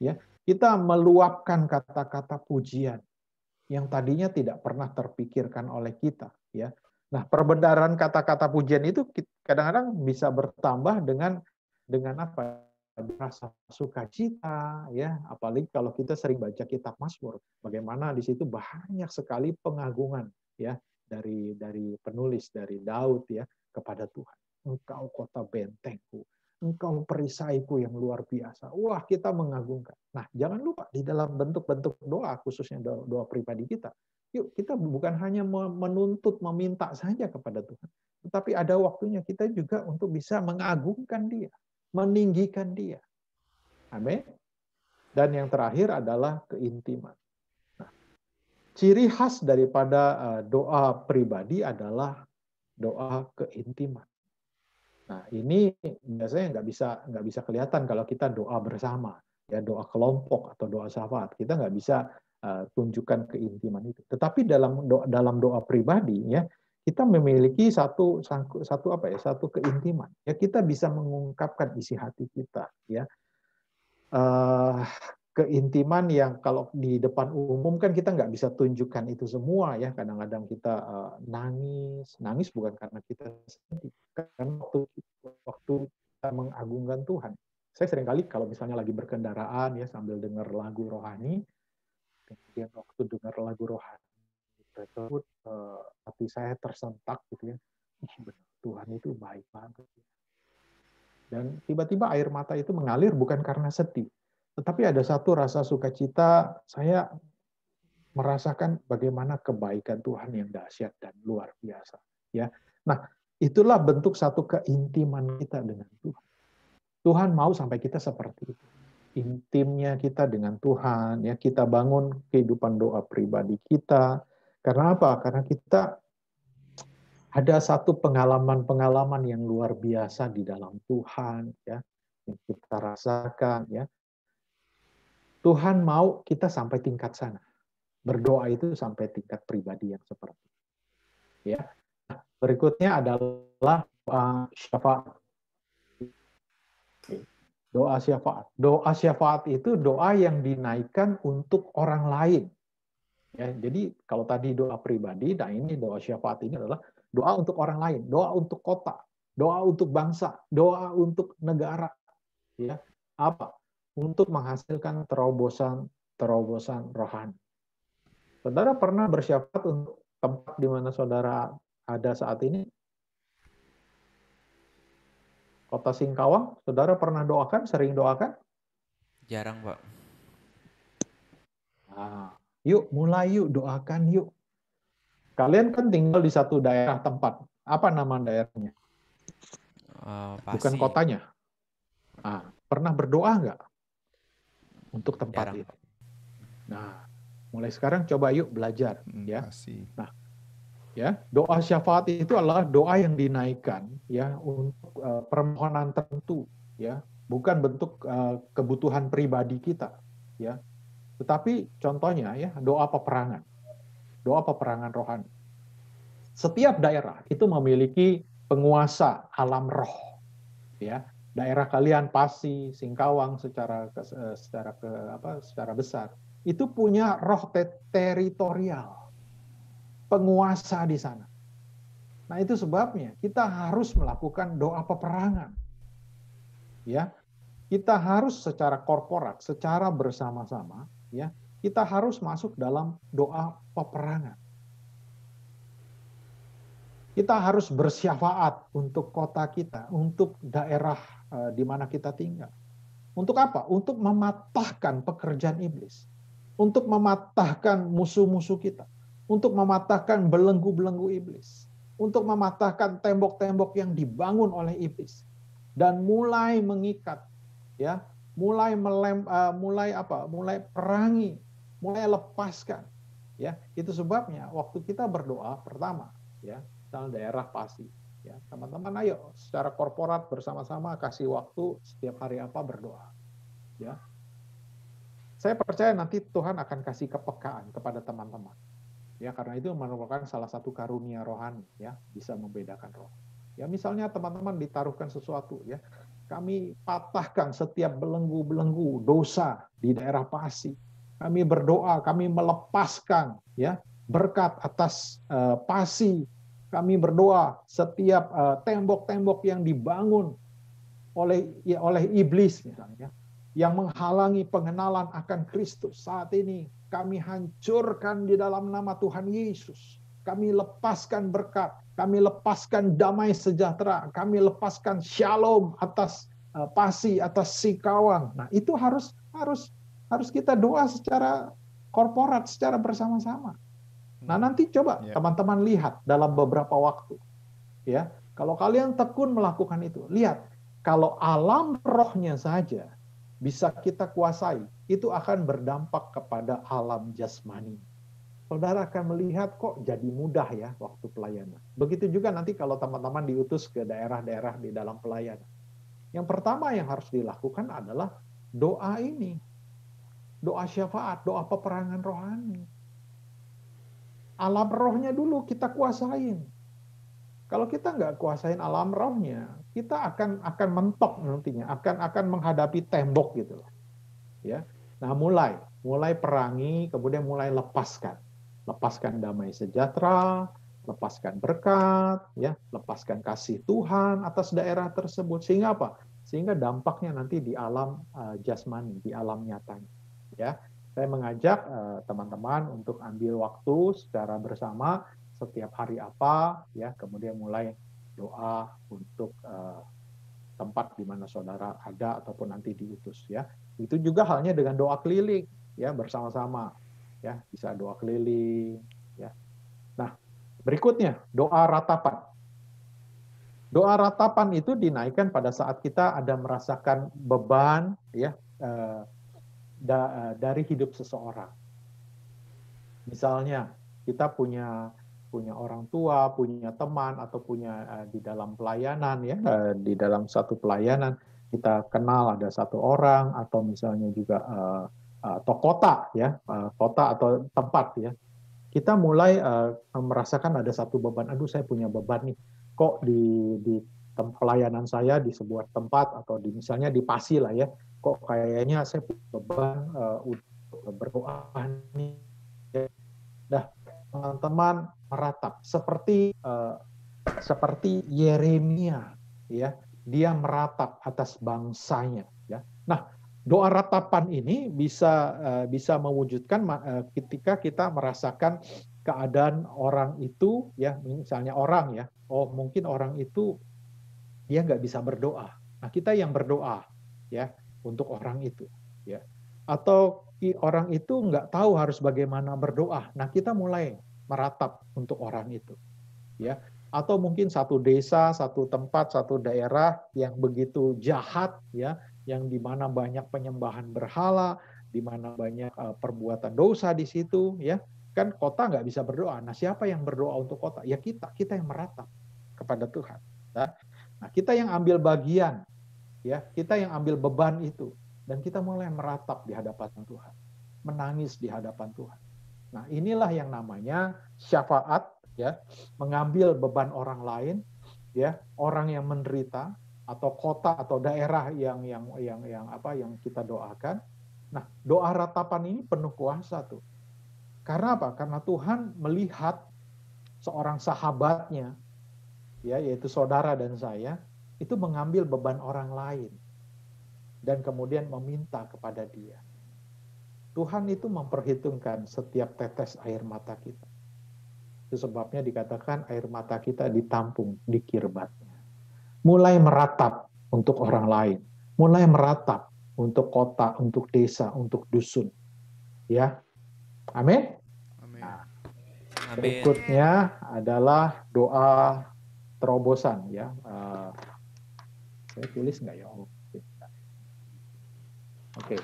Ya, kita meluapkan kata-kata pujian yang tadinya tidak pernah terpikirkan oleh kita ya Nah, perbenaran kata-kata pujian itu kadang-kadang bisa bertambah dengan dengan apa? rasa sukacita ya, apalagi kalau kita sering baca kitab Mazmur, bagaimana di situ banyak sekali pengagungan ya dari dari penulis dari Daud ya kepada Tuhan. Engkau kota bentengku, engkau perisaiku yang luar biasa. Wah, kita mengagungkan. Nah, jangan lupa di dalam bentuk-bentuk doa, khususnya doa, doa pribadi kita. Yuk, kita bukan hanya menuntut, meminta saja kepada Tuhan, tetapi ada waktunya kita juga untuk bisa mengagungkan Dia, meninggikan Dia. Amin. Dan yang terakhir adalah keintiman. Nah, ciri khas daripada eh, doa pribadi adalah doa keintiman. Nah ini biasanya nggak bisa nggak bisa kelihatan kalau kita doa bersama ya doa kelompok atau doa syafaat kita nggak bisa uh, tunjukkan keintiman itu. Tetapi dalam doa, dalam doa pribadi ya kita memiliki satu satu apa ya satu keintiman ya kita bisa mengungkapkan isi hati kita ya uh, keintiman yang kalau di depan umum kan kita nggak bisa tunjukkan itu semua ya kadang-kadang kita eh, nangis nangis bukan karena kita sedih karena waktu waktu kita mengagungkan Tuhan saya sering kali kalau misalnya lagi berkendaraan ya sambil dengar lagu rohani kemudian waktu dengar lagu rohani tersebut eh, hati saya tersentak gitu ya Tuhan itu baik banget dan tiba-tiba air mata itu mengalir bukan karena sedih tetapi ada satu rasa sukacita, saya merasakan bagaimana kebaikan Tuhan yang dahsyat dan luar biasa. Ya, nah itulah bentuk satu keintiman kita dengan Tuhan. Tuhan mau sampai kita seperti itu. Intimnya kita dengan Tuhan, ya kita bangun kehidupan doa pribadi kita. Karena apa? Karena kita ada satu pengalaman-pengalaman yang luar biasa di dalam Tuhan, ya yang kita rasakan, ya Tuhan mau kita sampai tingkat sana. Berdoa itu sampai tingkat pribadi yang seperti itu. Ya. Nah, berikutnya adalah uh, syafaat. Doa syafaat. Doa syafaat itu doa yang dinaikkan untuk orang lain. Ya, jadi kalau tadi doa pribadi, nah ini doa syafaat ini adalah doa untuk orang lain, doa untuk kota, doa untuk bangsa, doa untuk negara. Ya, apa? untuk menghasilkan terobosan-terobosan rohani. Saudara pernah bersyafaat untuk tempat di mana saudara ada saat ini? Kota Singkawang, saudara pernah doakan, sering doakan? Jarang, Pak. Nah, yuk, mulai yuk, doakan yuk. Kalian kan tinggal di satu daerah tempat. Apa nama daerahnya? Uh, Bukan kotanya. Nah, pernah berdoa nggak? untuk tempat Jarang. itu. Nah, mulai sekarang coba yuk belajar hmm, ya. Kasih. Nah, ya doa syafaat itu adalah doa yang dinaikkan ya untuk uh, permohonan tertentu ya, bukan bentuk uh, kebutuhan pribadi kita ya. Tetapi contohnya ya doa peperangan. Doa peperangan rohani. Setiap daerah itu memiliki penguasa alam roh ya daerah kalian Pasi, Singkawang secara eh, secara ke apa secara besar itu punya roh te teritorial penguasa di sana. Nah, itu sebabnya kita harus melakukan doa peperangan. Ya. Kita harus secara korporat, secara bersama-sama, ya. Kita harus masuk dalam doa peperangan. Kita harus bersyafaat untuk kota kita, untuk daerah Eh, di mana kita tinggal. Untuk apa? Untuk mematahkan pekerjaan iblis. Untuk mematahkan musuh-musuh kita. Untuk mematahkan belenggu-belenggu iblis. Untuk mematahkan tembok-tembok yang dibangun oleh iblis. Dan mulai mengikat ya, mulai melem, uh, mulai apa? mulai perangi, mulai lepaskan. Ya, itu sebabnya waktu kita berdoa pertama ya, dalam daerah pasti Ya, teman-teman ayo secara korporat bersama-sama kasih waktu setiap hari apa berdoa. Ya. Saya percaya nanti Tuhan akan kasih kepekaan kepada teman-teman. Ya, karena itu merupakan salah satu karunia rohani ya, bisa membedakan roh. Ya, misalnya teman-teman ditaruhkan sesuatu ya. Kami patahkan setiap belenggu-belenggu dosa di daerah Pasi. Kami berdoa, kami melepaskan ya berkat atas uh, eh, Pasi kami berdoa setiap eh, tembok-tembok yang dibangun oleh ya, oleh iblis misalnya ya, yang menghalangi pengenalan akan Kristus saat ini kami hancurkan di dalam nama Tuhan Yesus. Kami lepaskan berkat, kami lepaskan damai sejahtera, kami lepaskan shalom atas uh, pasi, atas sikawan. Nah, itu harus harus harus kita doa secara korporat, secara bersama-sama. Nah, nanti coba ya. teman-teman yeah. lihat dalam beberapa waktu. Ya, kalau kalian tekun melakukan itu, lihat kalau alam rohnya saja bisa kita kuasai, itu akan berdampak kepada alam jasmani. Saudara akan melihat kok jadi mudah ya waktu pelayanan. Begitu juga nanti kalau teman-teman diutus ke daerah-daerah di dalam pelayanan. Yang pertama yang harus dilakukan adalah doa ini. Doa syafaat, doa peperangan rohani alam rohnya dulu kita kuasain. Kalau kita nggak kuasain alam rohnya, kita akan akan mentok nantinya, akan akan menghadapi tembok gitu loh. Ya. Nah, mulai, mulai perangi, kemudian mulai lepaskan. Lepaskan damai sejahtera, lepaskan berkat, ya, lepaskan kasih Tuhan atas daerah tersebut sehingga apa? Sehingga dampaknya nanti di alam eh, jasmani, di alam nyatanya. Ya saya mengajak eh, teman-teman uh, untuk ambil waktu secara bersama setiap hari apa ya kemudian mulai doa untuk uh, tempat di mana saudara ada ataupun nanti diutus ya itu juga halnya dengan doa keliling ya bersama-sama ya bisa doa keliling ya nah berikutnya doa ratapan doa ratapan itu dinaikkan pada saat kita ada merasakan beban ya eh, da, eh, dari hidup seseorang. Misalnya kita punya punya orang tua, punya teman atau punya uh, di dalam pelayanan ya, uh, di dalam satu pelayanan kita kenal ada satu orang atau misalnya juga uh, atau kota ya, uh, kota atau tempat ya. Kita mulai uh, merasakan ada satu beban, aduh saya punya beban nih. Kok di di pelayanan saya di sebuah tempat atau di misalnya di Pasi lah ya, kok kayaknya saya punya beban uh, untuk berdoa nih. Dah teman-teman meratap seperti uh, seperti Yeremia ya, dia meratap atas bangsanya ya. Nah, doa ratapan ini bisa eh, bisa mewujudkan eh, ketika kita merasakan keadaan orang itu ya misalnya orang ya oh mungkin orang itu dia nggak bisa berdoa nah kita yang berdoa ya untuk orang itu ya atau orang itu nggak tahu harus bagaimana berdoa nah kita mulai meratap untuk orang itu ya atau mungkin satu desa satu tempat satu daerah yang begitu jahat ya yang dimana banyak penyembahan berhala di mana banyak eh, perbuatan dosa di situ ya kan kota nggak bisa berdoa nah siapa yang berdoa untuk kota ya kita kita yang meratap kepada Tuhan ya. nah kita yang ambil bagian ya kita yang ambil beban itu dan kita mulai meratap di hadapan Tuhan menangis di hadapan Tuhan nah inilah yang namanya syafaat ya mengambil beban orang lain ya orang yang menderita atau kota atau daerah yang yang yang yang apa yang kita doakan nah doa ratapan ini penuh kuasa tuh karena apa karena Tuhan melihat seorang sahabatnya ya yaitu saudara dan saya itu mengambil beban orang lain dan kemudian meminta kepada Dia. Tuhan itu memperhitungkan setiap tetes air mata kita. Itu sebabnya dikatakan air mata kita ditampung di kirbatnya. Mulai meratap untuk orang lain, mulai meratap untuk kota, untuk desa, untuk dusun. Ya. Amin. Nah, berikutnya adalah doa terobosan ya. Eh, saya tulis nggak ya oke okay.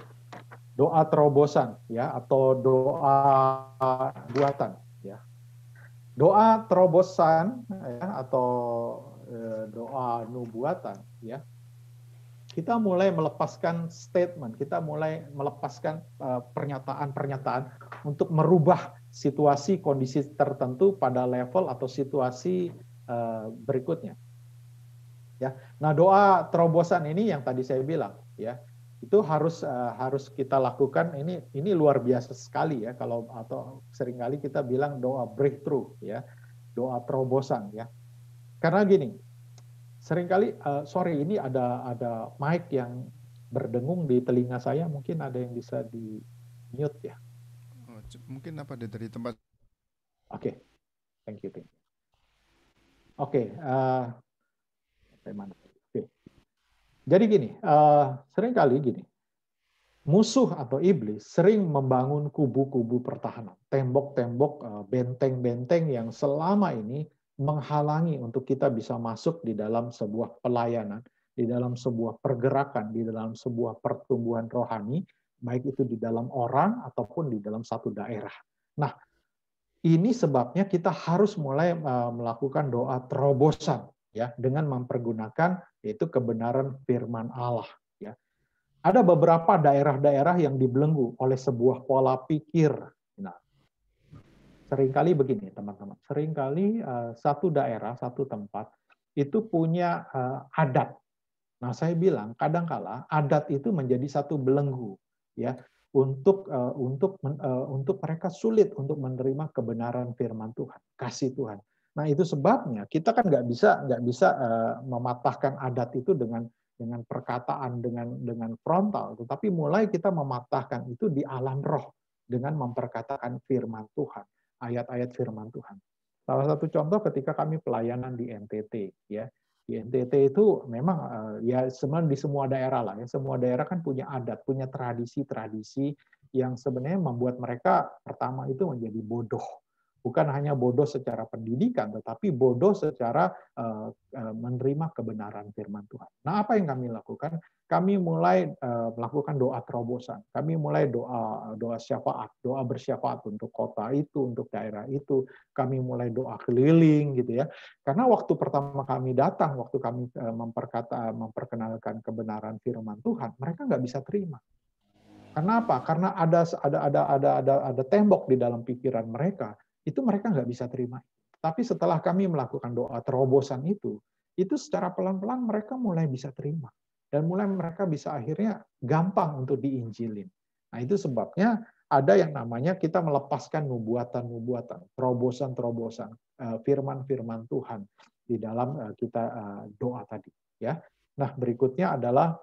doa terobosan ya atau doa buatan ya doa terobosan ya, atau eh, doa nubuatan ya kita mulai melepaskan statement kita mulai melepaskan eh, pernyataan-pernyataan uh, untuk merubah situasi kondisi tertentu pada level atau situasi uh, berikutnya ya. Nah, doa terobosan ini yang tadi saya bilang ya, itu harus uh, harus kita lakukan ini ini luar biasa sekali ya kalau atau seringkali kita bilang doa breakthrough ya, doa terobosan ya. Karena gini, seringkali uh, sorry ini ada ada mic yang berdengung di telinga saya, mungkin ada yang bisa di mute ya. Oh, mungkin apa dari tempat Oke. Okay. Thank you, thank you. Oke, okay, uh, eh, sampai mana. Oke. Jadi gini, uh, eh, kali gini, musuh atau iblis sering membangun kubu-kubu pertahanan, tembok-tembok, eh, benteng-benteng yang selama ini menghalangi untuk kita bisa masuk di dalam sebuah pelayanan, di dalam sebuah pergerakan, di dalam sebuah pertumbuhan rohani, baik itu di dalam orang ataupun di dalam satu daerah. Nah, ini sebabnya kita harus mulai eh, melakukan doa terobosan ya dengan mempergunakan yaitu kebenaran firman Allah ya. Ada beberapa daerah-daerah yang dibelenggu oleh sebuah pola pikir. Nah, seringkali begini teman-teman, seringkali eh, satu daerah, satu tempat itu punya eh, adat. Nah, saya bilang kadangkala adat itu menjadi satu belenggu ya untuk eh, untuk untuk mereka sulit untuk menerima kebenaran firman Tuhan, kasih Tuhan. Nah itu sebabnya kita kan nggak bisa nggak bisa eh, mematahkan adat itu dengan dengan perkataan dengan dengan frontal, tetapi mulai kita mematahkan itu di alam roh dengan memperkatakan firman Tuhan, ayat-ayat firman Tuhan. Salah satu contoh ketika kami pelayanan di NTT, ya di NTT itu memang eh, ya sebenarnya di semua daerah lah, ya semua daerah kan punya adat, punya tradisi-tradisi yang sebenarnya membuat mereka pertama itu menjadi bodoh bukan hanya bodoh secara pendidikan, tetapi bodoh secara eh, eh, menerima kebenaran firman Tuhan. Nah, apa yang kami lakukan? Kami mulai eh, melakukan doa terobosan. Kami mulai doa doa syafaat, doa bersyafaat untuk kota itu, untuk daerah itu. Kami mulai doa keliling gitu ya. Karena waktu pertama kami datang, waktu kami memperkata memperkenalkan kebenaran firman Tuhan, mereka nggak bisa terima. Kenapa? Karena ada ada ada ada ada tembok di dalam pikiran mereka itu mereka nggak bisa terima. Tapi setelah kami melakukan doa terobosan itu, itu secara pelan-pelan mereka mulai bisa terima. Dan mulai mereka bisa akhirnya gampang untuk diinjilin. Nah itu sebabnya ada yang namanya kita melepaskan nubuatan-nubuatan, terobosan-terobosan, eh, firman-firman Tuhan di dalam eh, kita eh, doa tadi. Ya, Nah berikutnya adalah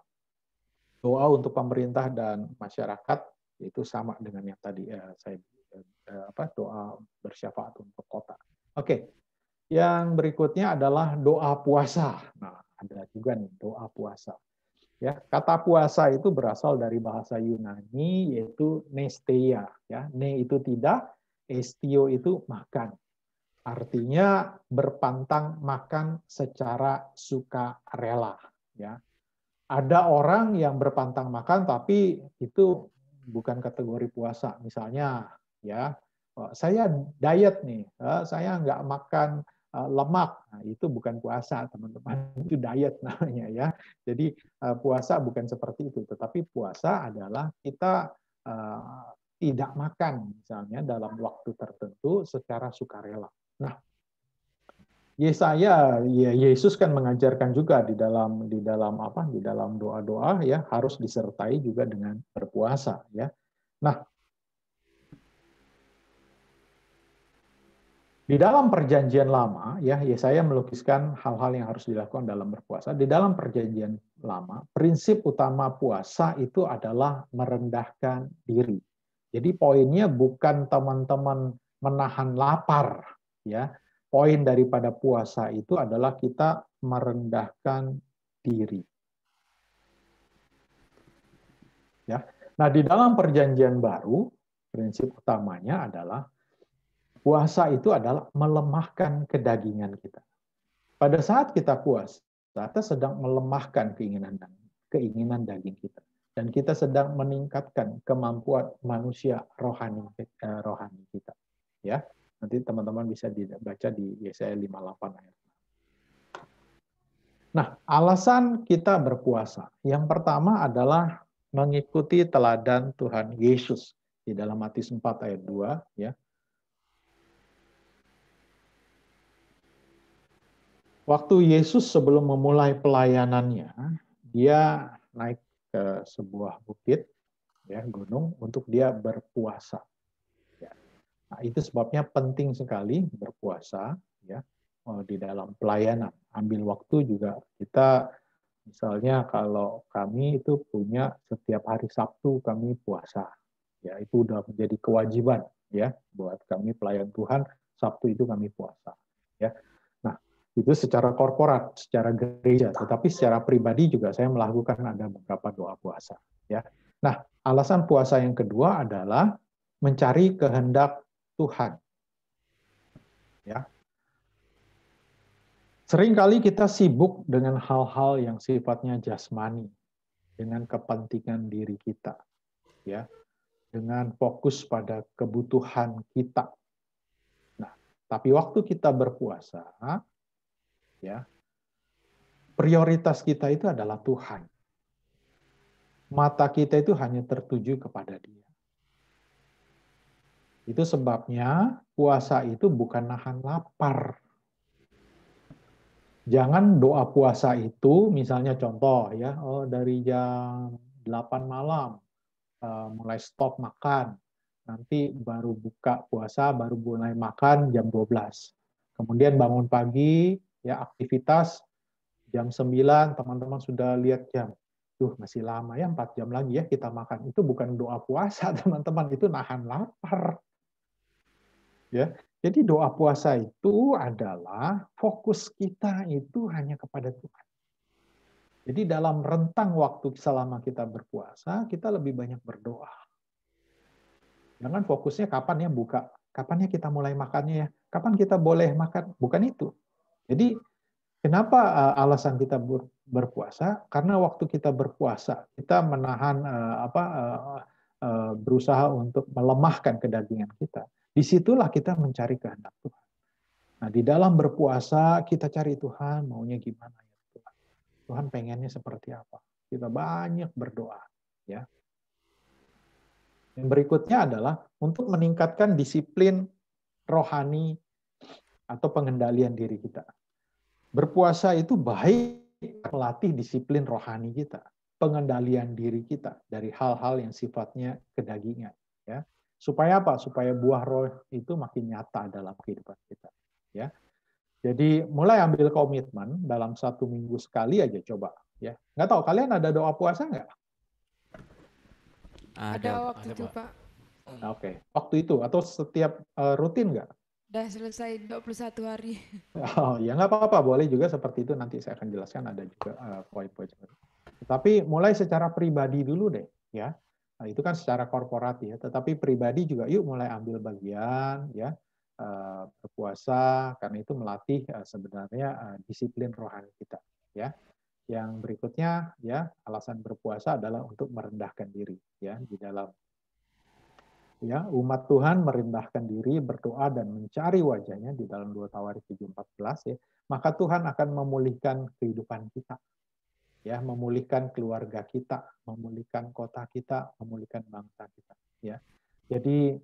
doa untuk pemerintah dan masyarakat itu sama dengan yang tadi saya Eh, apa doa bersyafaat untuk kota. Oke. Yang berikutnya adalah doa puasa. Nah, ada juga nih doa puasa. Ya, kata puasa itu berasal dari bahasa Yunani yaitu nesteia, ya. Ne itu tidak, estio itu makan. Artinya berpantang makan secara sukarela, ya. Ada orang yang berpantang makan tapi itu bukan kategori puasa. Misalnya ya oh, saya diet nih eh, saya nggak makan eh, lemak nah, itu bukan puasa teman-teman itu diet namanya ya jadi eh, puasa bukan seperti itu tetapi puasa adalah kita tidak makan misalnya dalam waktu tertentu secara sukarela nah Yesaya ya, ya Yesus kan mengajarkan juga di dalam di dalam apa di dalam doa-doa ya harus disertai juga dengan berpuasa ya. Nah, Di dalam perjanjian lama, ya ya saya melukiskan hal-hal yang harus dilakukan dalam berpuasa. Di dalam perjanjian lama, prinsip utama puasa itu adalah merendahkan diri. Jadi poinnya bukan teman-teman menahan lapar, ya. Poin daripada puasa itu adalah kita merendahkan diri. Ya. Nah, di dalam perjanjian baru, prinsip utamanya adalah Puasa itu adalah melemahkan kedagingan kita. Pada saat kita puasa, kita sedang melemahkan keinginan keinginan daging kita dan kita sedang meningkatkan kemampuan manusia rohani eh, rohani kita ya nanti teman-teman bisa baca di Yesaya 58 ayat Nah, alasan kita berpuasa yang pertama adalah mengikuti teladan Tuhan Yesus di dalam Matius 4 ayat 2 ya. Waktu Yesus sebelum memulai pelayanannya, dia naik ke sebuah bukit, ya gunung, untuk dia berpuasa. Ya. Nah, itu sebabnya penting sekali berpuasa ya eh, di dalam pelayanan. Ambil waktu juga kita misalnya kalau kami itu punya setiap hari Sabtu kami puasa. Ya, itu sudah menjadi kewajiban ya buat kami pelayan Tuhan, Sabtu itu kami puasa. Ya itu secara korporat, secara gereja, tetapi secara pribadi juga saya melakukan ada beberapa doa puasa. Ya, nah alasan puasa yang kedua adalah mencari kehendak Tuhan. Ya, seringkali kita sibuk dengan hal-hal yang sifatnya jasmani, dengan kepentingan diri kita, ya, dengan fokus pada kebutuhan kita. Nah, tapi waktu kita berpuasa, ya prioritas kita itu adalah Tuhan. Mata kita itu hanya tertuju kepada Dia. Itu sebabnya puasa itu bukan nahan lapar. Jangan doa puasa itu, misalnya contoh ya, oh dari jam 8 malam eh, mulai stop makan, nanti baru buka puasa, baru mulai makan jam 12. Kemudian bangun pagi, ya aktivitas jam 9 teman-teman sudah lihat jam Duh, masih lama ya, 4 jam lagi ya kita makan. Itu bukan doa puasa, teman-teman. Itu nahan lapar. Ya, jadi doa puasa itu adalah fokus kita itu hanya kepada Tuhan. Jadi dalam rentang waktu selama kita berpuasa, kita lebih banyak berdoa. Jangan fokusnya kapan ya buka, kapan ya kita mulai makannya ya, kapan kita boleh makan, bukan itu. Jadi kenapa eh, alasan kita berpuasa? Karena waktu kita berpuasa kita menahan eh, apa eh, berusaha untuk melemahkan kedagingan kita. Disitulah kita mencari kehendak Tuhan. Nah di dalam berpuasa kita cari Tuhan maunya gimana ya Tuhan. Tuhan pengennya seperti apa? Kita banyak berdoa ya. Yang berikutnya adalah untuk meningkatkan disiplin rohani atau pengendalian diri kita. Berpuasa itu baik melatih disiplin rohani kita, pengendalian diri kita dari hal-hal yang sifatnya kedagingan, ya. Supaya apa? Supaya buah roh itu makin nyata dalam kehidupan kita, ya. Jadi mulai ambil komitmen dalam satu minggu sekali aja coba, ya. Nggak tahu kalian ada doa puasa nggak? Ada, ada waktu ada, itu Pak. Oke, okay. waktu itu atau setiap uh, rutin nggak? Udah selesai 21 hari. Oh ya nggak apa-apa, boleh juga seperti itu nanti saya akan jelaskan ada juga poin eh, poin-poin. Tapi mulai secara pribadi dulu deh ya. Nah, itu kan secara korporat ya, tetapi pribadi juga yuk mulai ambil bagian ya uh, berpuasa karena itu melatih uh, sebenarnya uh, disiplin rohani kita ya. Yang berikutnya ya alasan berpuasa adalah untuk merendahkan diri ya di dalam ya umat Tuhan merendahkan diri berdoa dan mencari wajahnya di dalam dua Tawarik 7:14 ya maka Tuhan akan memulihkan kehidupan kita ya memulihkan keluarga kita memulihkan kota kita memulihkan bangsa kita ya jadi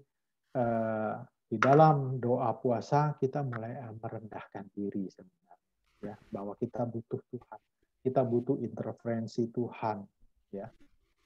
eh, di dalam doa puasa kita mulai eh, merendahkan diri sebenarnya ya bahwa kita butuh Tuhan kita butuh intervensi Tuhan ya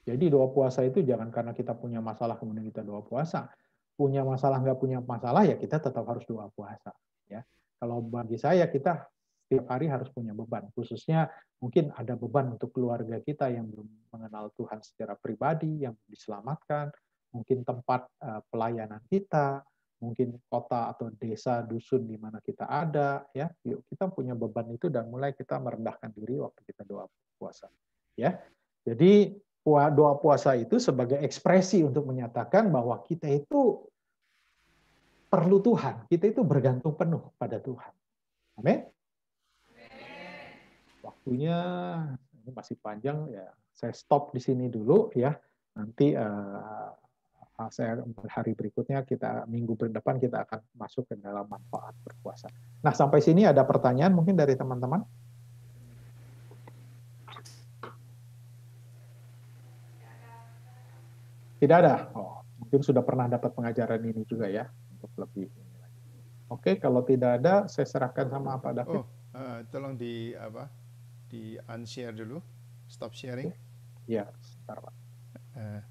jadi doa puasa itu jangan karena kita punya masalah kemudian kita doa puasa. Punya masalah nggak punya masalah ya kita tetap harus doa puasa. Ya, kalau bagi saya kita setiap hari harus punya beban. Khususnya mungkin ada beban untuk keluarga kita yang belum mengenal Tuhan secara pribadi, yang diselamatkan, mungkin tempat eh, pelayanan kita, mungkin kota atau desa dusun di mana kita ada ya yuk kita punya beban itu dan mulai kita merendahkan diri waktu kita doa puasa ya jadi doa puasa itu sebagai ekspresi untuk menyatakan bahwa kita itu perlu Tuhan, kita itu bergantung penuh pada Tuhan. Amin. Waktunya ini masih panjang ya. Saya stop di sini dulu ya. Nanti uh, saya hari berikutnya kita minggu berdepan kita akan masuk ke dalam manfaat berpuasa. Nah, sampai sini ada pertanyaan mungkin dari teman-teman? Tidak ada. Oh, mungkin sudah pernah dapat pengajaran ini juga ya untuk lebih. Oke, iya. kalau tidak ada, saya serahkan sama Pak David. Oh, uh, tolong di apa? Di unshare dulu. Stop sharing. Ya, sebentar Pak. Eh.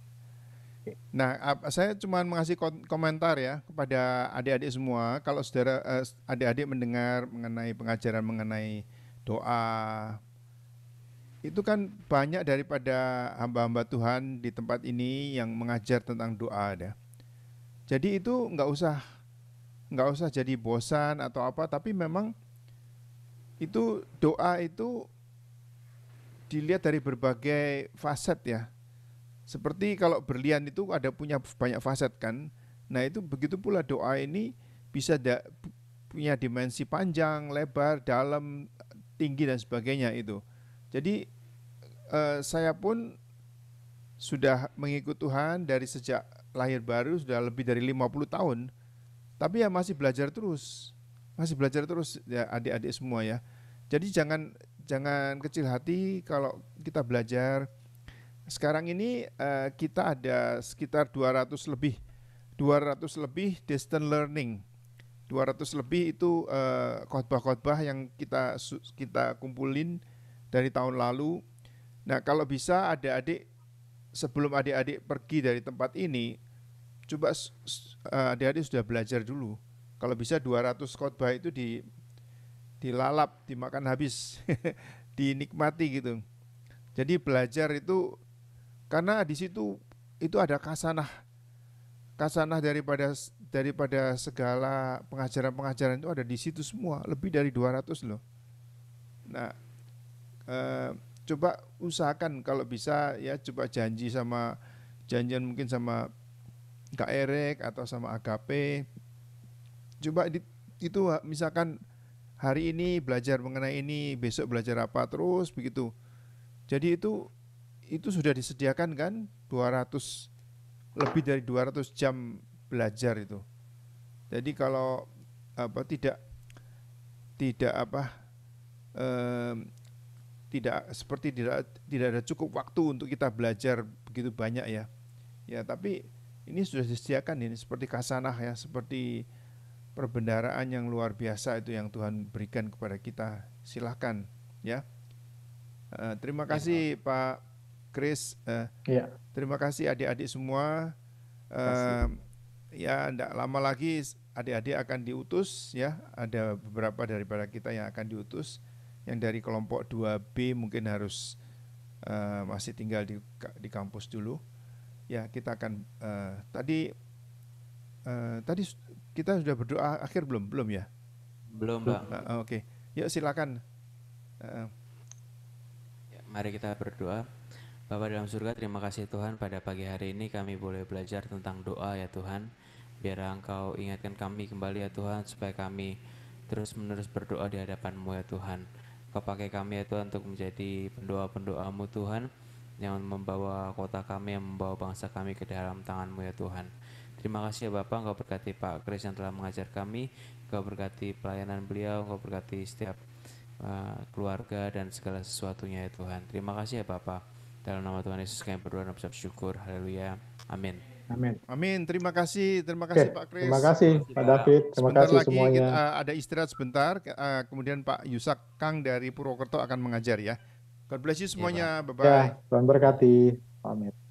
Nah, saya cuma mengasih komentar ya kepada adik-adik semua. Kalau saudara eh, adik-adik mendengar mengenai pengajaran mengenai doa, itu kan banyak daripada hamba-hamba Tuhan di tempat ini yang mengajar tentang doa ada. Ya. Jadi itu nggak usah nggak usah jadi bosan atau apa, tapi memang itu doa itu dilihat dari berbagai faset ya. Seperti kalau berlian itu ada punya banyak faset kan. Nah itu begitu pula doa ini bisa da punya dimensi panjang, lebar, dalam, tinggi dan sebagainya itu. Jadi uh, saya pun sudah mengikut Tuhan dari sejak lahir baru sudah lebih dari 50 tahun. Tapi ya masih belajar terus. Masih belajar terus ya adik-adik semua ya. Jadi jangan jangan kecil hati kalau kita belajar. Sekarang ini uh, kita ada sekitar 200 lebih 200 lebih distance learning. 200 lebih itu uh, khotbah-khotbah yang kita kita kumpulin dari tahun lalu Nah, kalau bisa adik-adik sebelum adik-adik pergi dari tempat ini, coba eh, adik-adik sudah belajar dulu. Kalau bisa 200 khotbah itu di dilalap, dimakan habis, dinikmati gitu. Jadi belajar itu karena di situ itu ada kasanah kasanah daripada daripada segala pengajaran-pengajaran itu ada di situ semua, lebih dari 200 loh. Nah, eh, coba usahakan kalau bisa ya coba janji sama janjian mungkin sama Kak Erek atau sama AKP coba di, itu misalkan hari ini belajar mengenai ini besok belajar apa terus begitu jadi itu itu sudah disediakan kan 200 lebih dari 200 jam belajar itu jadi kalau apa tidak tidak apa eh, tidak seperti tidak tidak ada cukup waktu untuk kita belajar begitu banyak ya. Ya, tapi ini sudah disediakan ini seperti kasanah ya, seperti perbendaraan yang luar biasa itu yang Tuhan berikan kepada kita. Silahkan ya. Eh, terima ya, kasih ya. Pak Chris. Eh, ya. Terima kasih adik-adik semua. Uh, ya, tidak lama lagi adik-adik akan diutus ya. Ada beberapa daripada kita yang akan diutus yang dari kelompok 2B mungkin harus uh, masih tinggal di di kampus dulu. Ya, kita akan uh, tadi uh, tadi kita sudah berdoa akhir belum? Belum ya? Belum, Bang. Uh, Oke. Okay. Yuk silakan. Uh, ya, mari kita berdoa. Bapak dalam surga, terima kasih Tuhan pada pagi hari ini kami boleh belajar tentang doa ya Tuhan. Biar Engkau ingatkan kami kembali ya Tuhan supaya kami terus-menerus berdoa di hadapan-Mu ya Tuhan. Engkau pakai kami ya Tuhan untuk menjadi pendoa-pendoamu Tuhan yang membawa kota kami, yang membawa bangsa kami ke dalam tanganmu ya Tuhan. Terima kasih ya Bapak, Engkau berkati Pak Kris yang telah mengajar kami, Engkau berkati pelayanan beliau, Engkau berkati setiap uh, keluarga dan segala sesuatunya ya Tuhan. Terima kasih ya Bapak. Dalam nama Tuhan Yesus kami berdoa dan bersyukur. Haleluya. Amin. Amin. Amin. Terima kasih, terima kasih okay. Pak Kris. Terima kasih Pak David. Terima kasih lagi semuanya. Kita, eh, ada istirahat sebentar, eh, kemudian Pak Yusak Kang dari Purwokerto akan mengajar ya. God bless you semuanya. Iya, Bye-bye. Ya, Tuhan berkati. Amin.